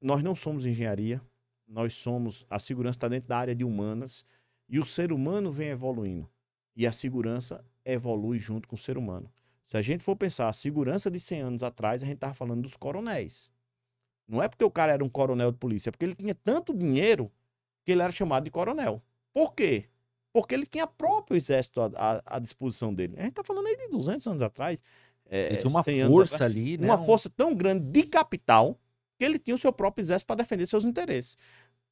Speaker 2: nós não somos engenharia, nós somos, a segurança está dentro da área de humanas, e o ser humano vem evoluindo, e a segurança evolui junto com o ser humano. Se a gente for pensar a segurança de 100 anos atrás, a gente estava falando dos coronéis. Não é porque o cara era um coronel de polícia, é porque ele tinha tanto dinheiro que ele era chamado de coronel. Por quê? Porque ele tinha próprio exército à, à, à disposição dele. A gente está falando aí de 200 anos atrás. É, tinha uma força atrás, ali, né? Uma força tão grande de capital que ele tinha o seu próprio exército para defender seus interesses.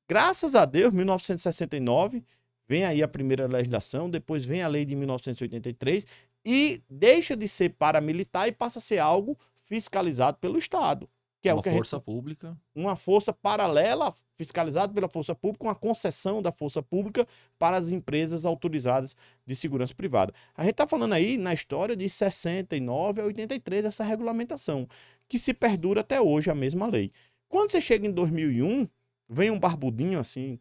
Speaker 2: Graças a Deus, 1969, vem aí a primeira legislação, depois vem a lei de 1983 e deixa de ser paramilitar e passa a ser algo fiscalizado pelo Estado. Que é uma o que força gente... pública. Uma força paralela, fiscalizada pela força pública, uma concessão da força pública para as empresas autorizadas de segurança privada. A gente está falando aí na história de 69 a 83, essa regulamentação, que se perdura até hoje a mesma lei. Quando você chega em 2001, vem um barbudinho assim,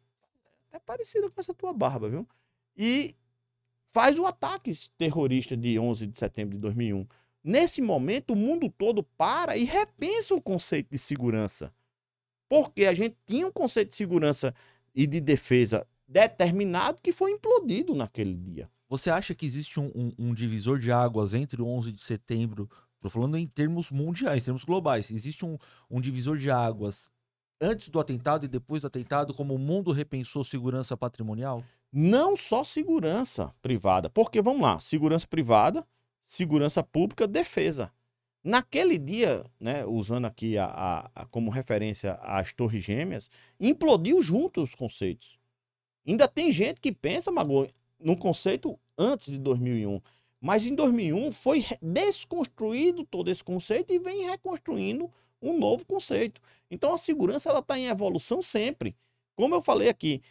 Speaker 2: é parecido com essa tua barba, viu? E faz o ataque terrorista de 11 de setembro de 2001. Nesse momento, o mundo todo para e repensa o conceito de segurança. Porque a gente tinha um conceito de segurança e de defesa
Speaker 1: determinado que foi implodido naquele dia. Você acha que existe um, um, um divisor de águas entre o 11 de setembro, estou falando em termos mundiais, em termos globais, existe um, um divisor de águas antes do atentado e depois do atentado, como o mundo repensou segurança patrimonial? Não só segurança
Speaker 2: privada, porque vamos lá, segurança privada, segurança pública, defesa. Naquele dia, né, usando aqui a, a, a, como referência as Torres Gêmeas, implodiu junto os conceitos. Ainda tem gente que pensa, Mago, no conceito antes de 2001. Mas em 2001 foi desconstruído todo esse conceito e vem reconstruindo um novo conceito. Então a segurança ela está em evolução sempre. Como eu falei aqui,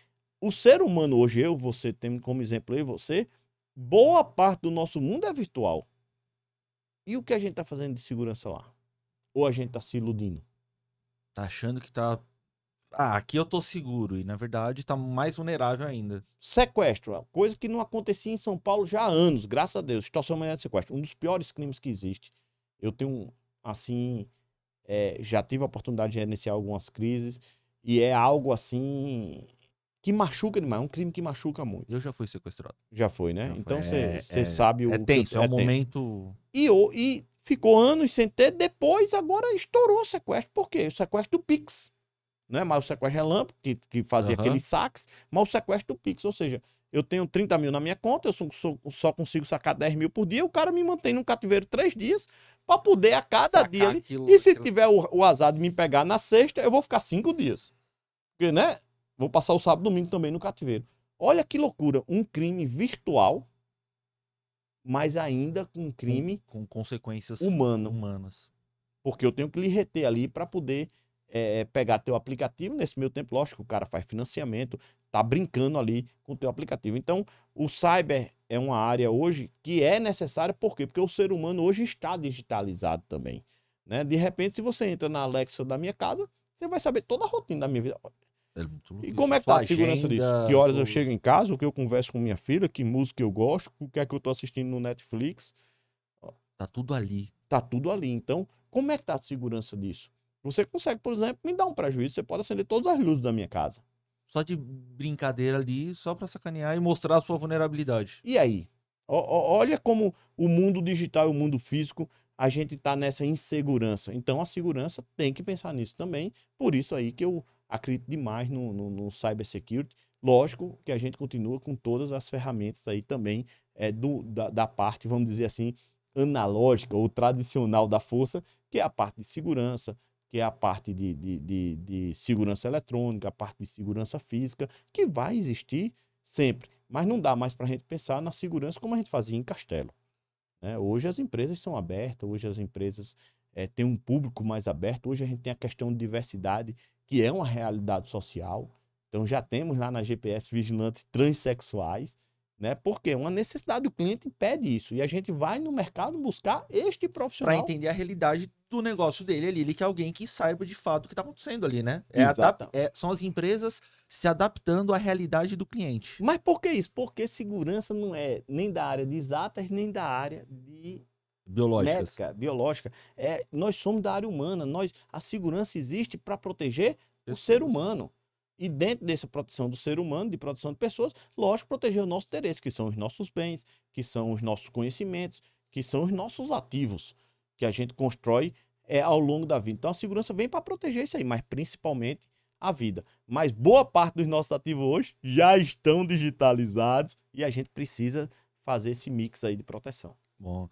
Speaker 2: o ser humano hoje, eu, você, tem como exemplo eu e você, boa parte do nosso mundo é virtual.
Speaker 1: E o que a gente está fazendo de segurança lá? Ou a gente está se iludindo? Tá achando que tá. Ah, aqui eu tô seguro. E na verdade tá mais vulnerável ainda. Sequestro, é coisa que não acontecia em São Paulo já há anos, graças a Deus. Situação de sequestro.
Speaker 2: Um dos piores crimes que existe. Eu tenho, assim. É, já tive a oportunidade de gerenciar algumas crises. E é algo assim que machuca demais, é um crime
Speaker 1: que machuca muito. Eu já fui sequestrado.
Speaker 2: Já foi, né? Já então você é, é, é, sabe o. É tenso, que, é, é um momento. E, e ficou anos sem ter, depois agora estourou o sequestro. Por quê? O sequestro do Pix. Não é mais o sequestro relâmpago, que, que fazia uhum. aqueles saques, mas o sequestro do Pix. Ou seja, eu tenho 30 mil na minha conta, eu só, só consigo sacar 10 mil por dia, o cara me mantém num cativeiro três dias para poder a cada Sacar dia. Aquilo, e se aquilo... tiver o, o azar de me pegar na sexta, eu vou ficar cinco dias. Porque, né? Vou passar o sábado e domingo também no cativeiro. Olha que loucura, um crime virtual, mas ainda com um crime com, com consequências humano. humanas. Porque eu tenho que lhe reter ali para poder é, pegar teu aplicativo. Nesse meu tempo, lógico, o cara faz financiamento, tá brincando ali com teu aplicativo. Então, o cyber é uma área hoje que é necessária, por quê? Porque o ser humano hoje está digitalizado também. Né? De repente, se você entra na Alexa da minha casa, você vai saber toda a rotina da minha vida. É e como é que tá a segurança disso? Que horas eu chego em casa, o que eu converso com minha filha, que música eu gosto, o que é que eu tô assistindo no Netflix. Tá tudo ali. Tá tudo ali. Então, como é que tá a segurança disso? Você consegue,
Speaker 1: por exemplo, me dar um prejuízo, você pode acender todas as luzes da minha casa. Só de brincadeira ali, só para sacanear e mostrar a sua vulnerabilidade. E aí? O, olha como o mundo
Speaker 2: digital e o mundo físico a gente está nessa insegurança. Então a segurança tem que pensar nisso também. Por isso aí que eu acredito demais no, no, no security, Lógico que a gente continua com todas as ferramentas aí também é, do, da, da parte, vamos dizer assim, analógica ou tradicional da força, que é a parte de segurança, que é a parte de, de, de, de, segurança eletrônica, a parte de segurança física, que vai existir sempre. Mas não dá mais para a gente pensar na segurança como a gente fazia em Castelo. Né? Hoje as empresas são abertas, hoje as empresas é, têm um público mais aberto, hoje a gente tem a questão de diversidade que é uma realidade social. Então já temos lá na GPS vigilantes transexuais, né? Porque uma necessidade do cliente pede isso e a gente vai no mercado
Speaker 1: buscar este profissional para entender a realidade do negócio dele ali, ele quer alguém que saiba de fato o que está acontecendo ali, né? É é, são as empresas se adaptando à realidade do cliente. Mas por que isso? Porque segurança não é nem da área de exatas nem da área de biológicas.
Speaker 2: médica, biológica. É, nós somos da área humana, nós, a segurança existe para proteger pessoas. o ser humano. E dentro dessa proteção do ser humano, de proteção de pessoas, lógico, proteger o nosso interesse, que são os nossos bens, que são os nossos conhecimentos, que são os nossos ativos que a gente constrói é, ao longo da vida. Então a segurança vem para proteger isso aí, mas principalmente a vida. Mas boa parte dos nossos ativos hoje já estão digitalizados e a gente precisa fazer esse mix aí de proteção.
Speaker 1: Bom.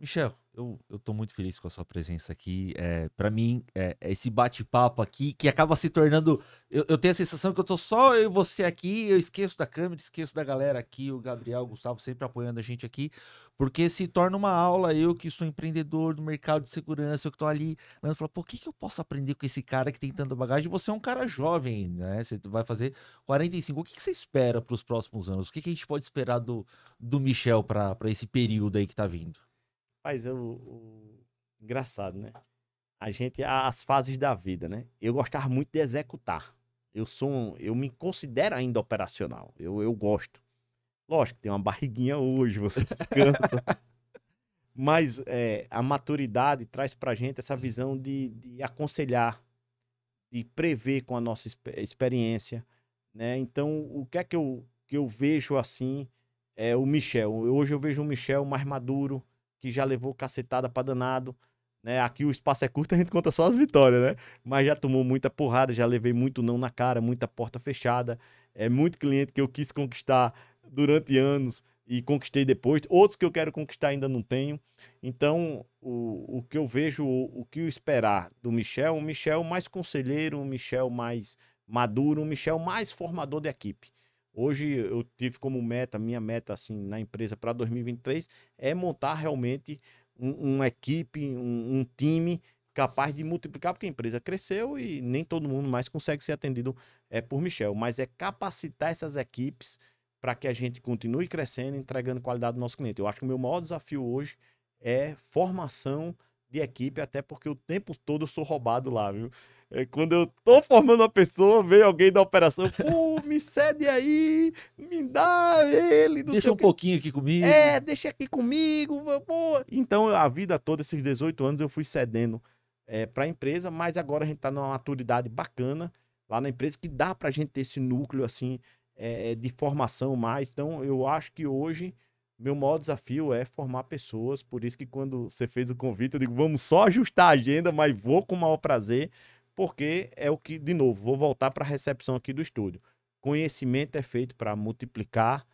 Speaker 1: Michel, eu, eu tô muito feliz com a sua presença aqui. É, para mim, é, é esse bate-papo aqui que acaba se tornando. Eu, eu, tenho a sensação que eu tô só eu e você aqui, eu esqueço da câmera, esqueço da galera aqui, o Gabriel, o Gustavo sempre apoiando a gente aqui, porque se torna uma aula. Eu que sou empreendedor do mercado de segurança, eu que tô ali, falando, falo, pô, o que, que eu posso aprender com esse cara que tem tanta bagagem? Você é um cara jovem, né? Você vai fazer 45. O que, que você espera para os próximos anos? O que, que a gente pode esperar do, do Michel para esse período aí que tá vindo?
Speaker 2: Mas eu, o Engraçado, né? A gente. As fases da vida, né? Eu gostava muito de executar. Eu sou. Um, eu me considero ainda operacional. Eu, eu gosto. Lógico, tem uma barriguinha hoje, você se Mas é, a maturidade traz pra gente essa visão de, de aconselhar, de prever com a nossa experiência. Né? Então, o que é que eu, que eu vejo assim é o Michel. Hoje eu vejo o Michel mais maduro, que já levou cacetada pra danado. Né? Aqui o espaço é curto, a gente conta só as vitórias, né? Mas já tomou muita porrada, já levei muito não na cara, muita porta fechada. É muito cliente que eu quis conquistar durante anos e conquistei depois. Outros que eu quero conquistar ainda não tenho. Então, o, o que eu vejo, o, o que eu esperar do Michel, um Michel mais conselheiro, um Michel mais maduro, um Michel mais formador de equipe. Hoje eu tive como meta, minha meta assim na empresa para 2023 é montar realmente um, uma equipe, um, um, time capaz de multiplicar, porque a empresa cresceu e nem todo mundo mais consegue ser atendido é, por Michel, mas é capacitar essas equipes para que a gente continue crescendo, entregando qualidade ao nosso cliente. Eu acho que o meu maior desafio hoje é formação de equipe, até porque o tempo todo eu sou roubado lá, viu? É, quando eu tô formando uma pessoa, vem alguém da operação, pô, me cede aí, me dá ele. Deixa um que... pouquinho aqui comigo. É, deixa aqui comigo. Pô. Então, a vida toda, esses 18 anos, eu fui cedendo é, para a empresa, mas agora a gente tá numa maturidade bacana lá na empresa que dá pra gente ter esse núcleo, assim, é, de formação mais. Então, eu acho que hoje meu maior desafio é formar pessoas, por isso que quando você fez o convite, eu digo, vamos só ajustar a agenda, mas vou com o maior prazer, porque é o que, de novo, vou voltar para a recepção aqui do estúdio. Conhecimento é feito para multiplicar,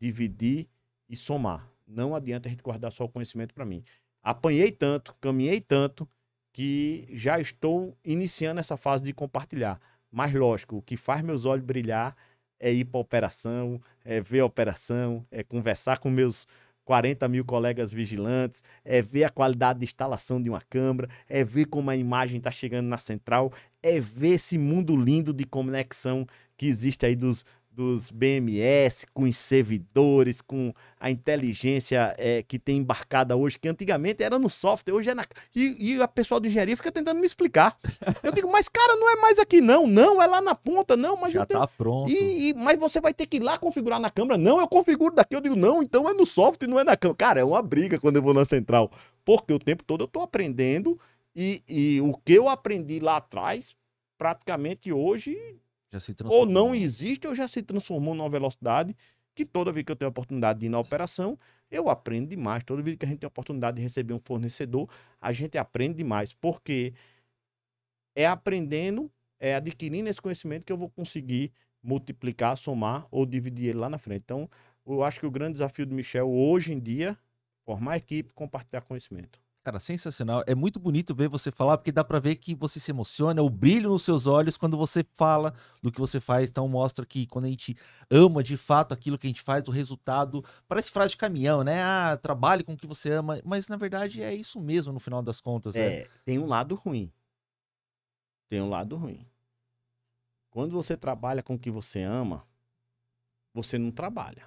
Speaker 2: dividir e somar. Não adianta a gente guardar só o conhecimento para mim. Apanhei tanto, caminhei tanto, que já estou iniciando essa fase de compartilhar. Mas lógico, o que faz meus olhos brilhar é ir para operação, é ver a operação, é conversar com meus 40 mil colegas vigilantes, é ver a qualidade de instalação de uma câmera, é ver como a imagem está chegando na central, é ver esse mundo lindo de conexão que existe aí dos dos BMS, com os servidores, com a inteligência é, que tem embarcada hoje, que antigamente era no software, hoje é na. E, e a pessoal de engenharia fica tentando me explicar. Eu digo, mas cara, não é mais aqui não, não, é lá na ponta, não, mas Já eu tenho... tá pronto. E, e, mas você vai ter que ir lá configurar na câmera. Não, eu configuro daqui, eu digo, não, então é no software, não é na câmera. Cara, é uma briga quando eu vou na central, porque o tempo todo eu tô aprendendo e, e o que eu aprendi lá atrás, praticamente hoje ou não existe ou já se transformou numa velocidade que toda vez que eu tenho a oportunidade de ir na operação, eu aprendo demais. Toda vez que a gente tem a oportunidade de receber um fornecedor, a gente aprende demais. Porque é aprendendo, é adquirindo esse conhecimento que eu vou conseguir multiplicar, somar ou dividir
Speaker 1: ele lá na frente. Então,
Speaker 2: eu acho que o grande desafio do Michel hoje em dia formar equipe, compartilhar
Speaker 1: conhecimento. Cara, sensacional. É muito bonito ver você falar, porque dá para ver que você se emociona, o brilho nos seus olhos quando você fala do que você faz. Então mostra que quando a gente ama de fato aquilo que a gente faz, o resultado. Parece frase de caminhão, né? Ah, trabalhe com o que você ama. Mas na verdade é isso mesmo no final das contas. Né? É, né? tem um lado ruim.
Speaker 2: Tem um lado ruim. Quando você trabalha com o que você ama, você não trabalha.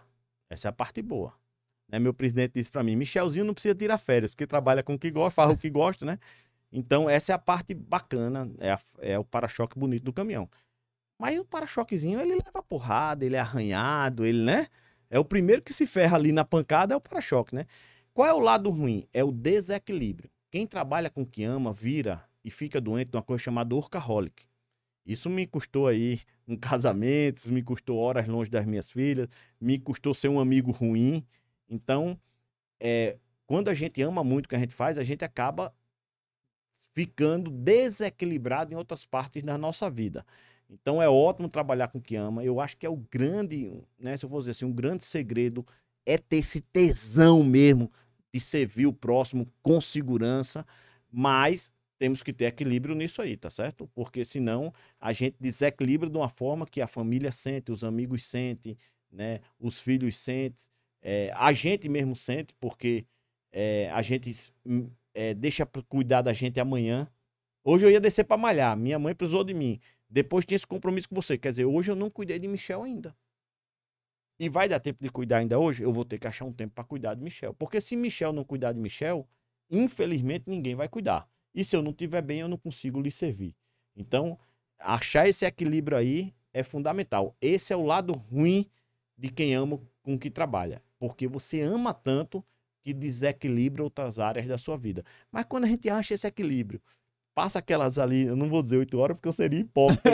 Speaker 2: Essa é a parte boa. Né? Meu presidente disse para mim: Michelzinho não precisa tirar férias, porque trabalha com o que gosta, faz o que gosta, né? Então, essa é a parte bacana, é, a, é o para-choque bonito do caminhão. Mas o para-choquezinho, ele leva porrada, ele é arranhado, ele, né? É o primeiro que se ferra ali na pancada, é o para-choque, né? Qual é o lado ruim? É o desequilíbrio. Quem trabalha com o que ama, vira e fica doente de uma coisa chamada orcaholic. Isso me custou aí um casamento, me custou horas longe das minhas filhas, me custou ser um amigo ruim, então, é, quando a gente ama muito o que a gente faz, a gente acaba ficando desequilibrado em outras partes da nossa vida. Então é ótimo trabalhar com o que ama. Eu acho que é o grande, né, se eu vou dizer assim, um grande segredo é ter esse tesão mesmo de servir o próximo com segurança, mas temos que ter equilíbrio nisso aí, tá certo? Porque senão a gente desequilibra de uma forma que a família sente, os amigos sentem, né, os filhos sentem é, a gente mesmo sente, porque é, a gente é, deixa cuidar da gente amanhã. Hoje eu ia descer para malhar, minha mãe precisou de mim. Depois tinha esse compromisso com você. Quer dizer, hoje eu não cuidei de Michel ainda. E vai dar tempo de cuidar ainda hoje? Eu vou ter que achar um tempo para cuidar de Michel. Porque se Michel não cuidar de Michel, infelizmente ninguém vai cuidar. E se eu não tiver bem, eu não consigo lhe servir. Então, achar esse equilíbrio aí é fundamental. Esse é o lado ruim de quem ama com que trabalha. Porque você ama tanto que desequilibra outras áreas da sua vida. Mas quando a gente acha esse equilíbrio, passa aquelas ali, eu não vou dizer 8 horas porque eu seria hipócrita.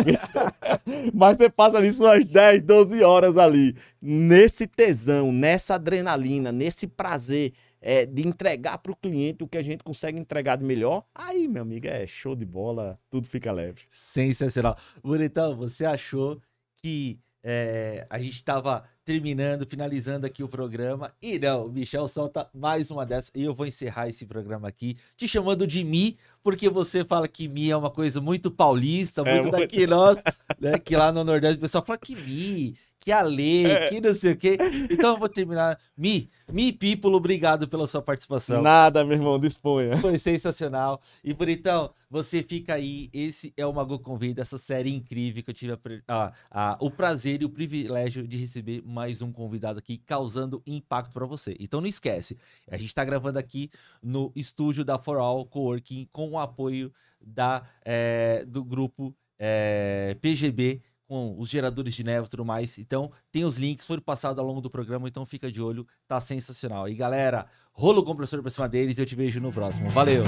Speaker 2: mas você passa ali suas 10, 12 horas ali, nesse tesão, nessa adrenalina, nesse prazer é, de entregar para o cliente o que a gente consegue entregar de melhor, aí, meu amigo, é show de bola, tudo fica leve.
Speaker 1: Sensacional. Bonitão, você achou que é, a gente estava terminando, finalizando aqui o programa. E não, o Michel solta mais uma dessa. E eu vou encerrar esse programa aqui te chamando de Mi, porque você fala que Mi é uma coisa muito paulista, é muito é, daqui nós, né? Que lá no Nordeste o pessoal fala que Mi, que a ler, é. que não sei o quê. Então eu vou terminar. Mi, Mi People, obrigado pela sua participação. Nada, meu irmão, disponha. Foi sensacional. E por então você fica aí. Esse é o Mago Convida, essa série incrível que eu tive a, a, a, o prazer e o privilégio de receber mais um convidado aqui, causando impacto para você. Então não esquece, a gente está gravando aqui no estúdio da For All Coworking com o apoio da, é, do grupo é, eh, PGB com os geradores de neve e tudo mais. Então, tem os links, foram passados ao longo do programa, então fica de olho, tá sensacional. E galera, rolo o compressor pra cima deles e eu te vejo no próximo. Valeu!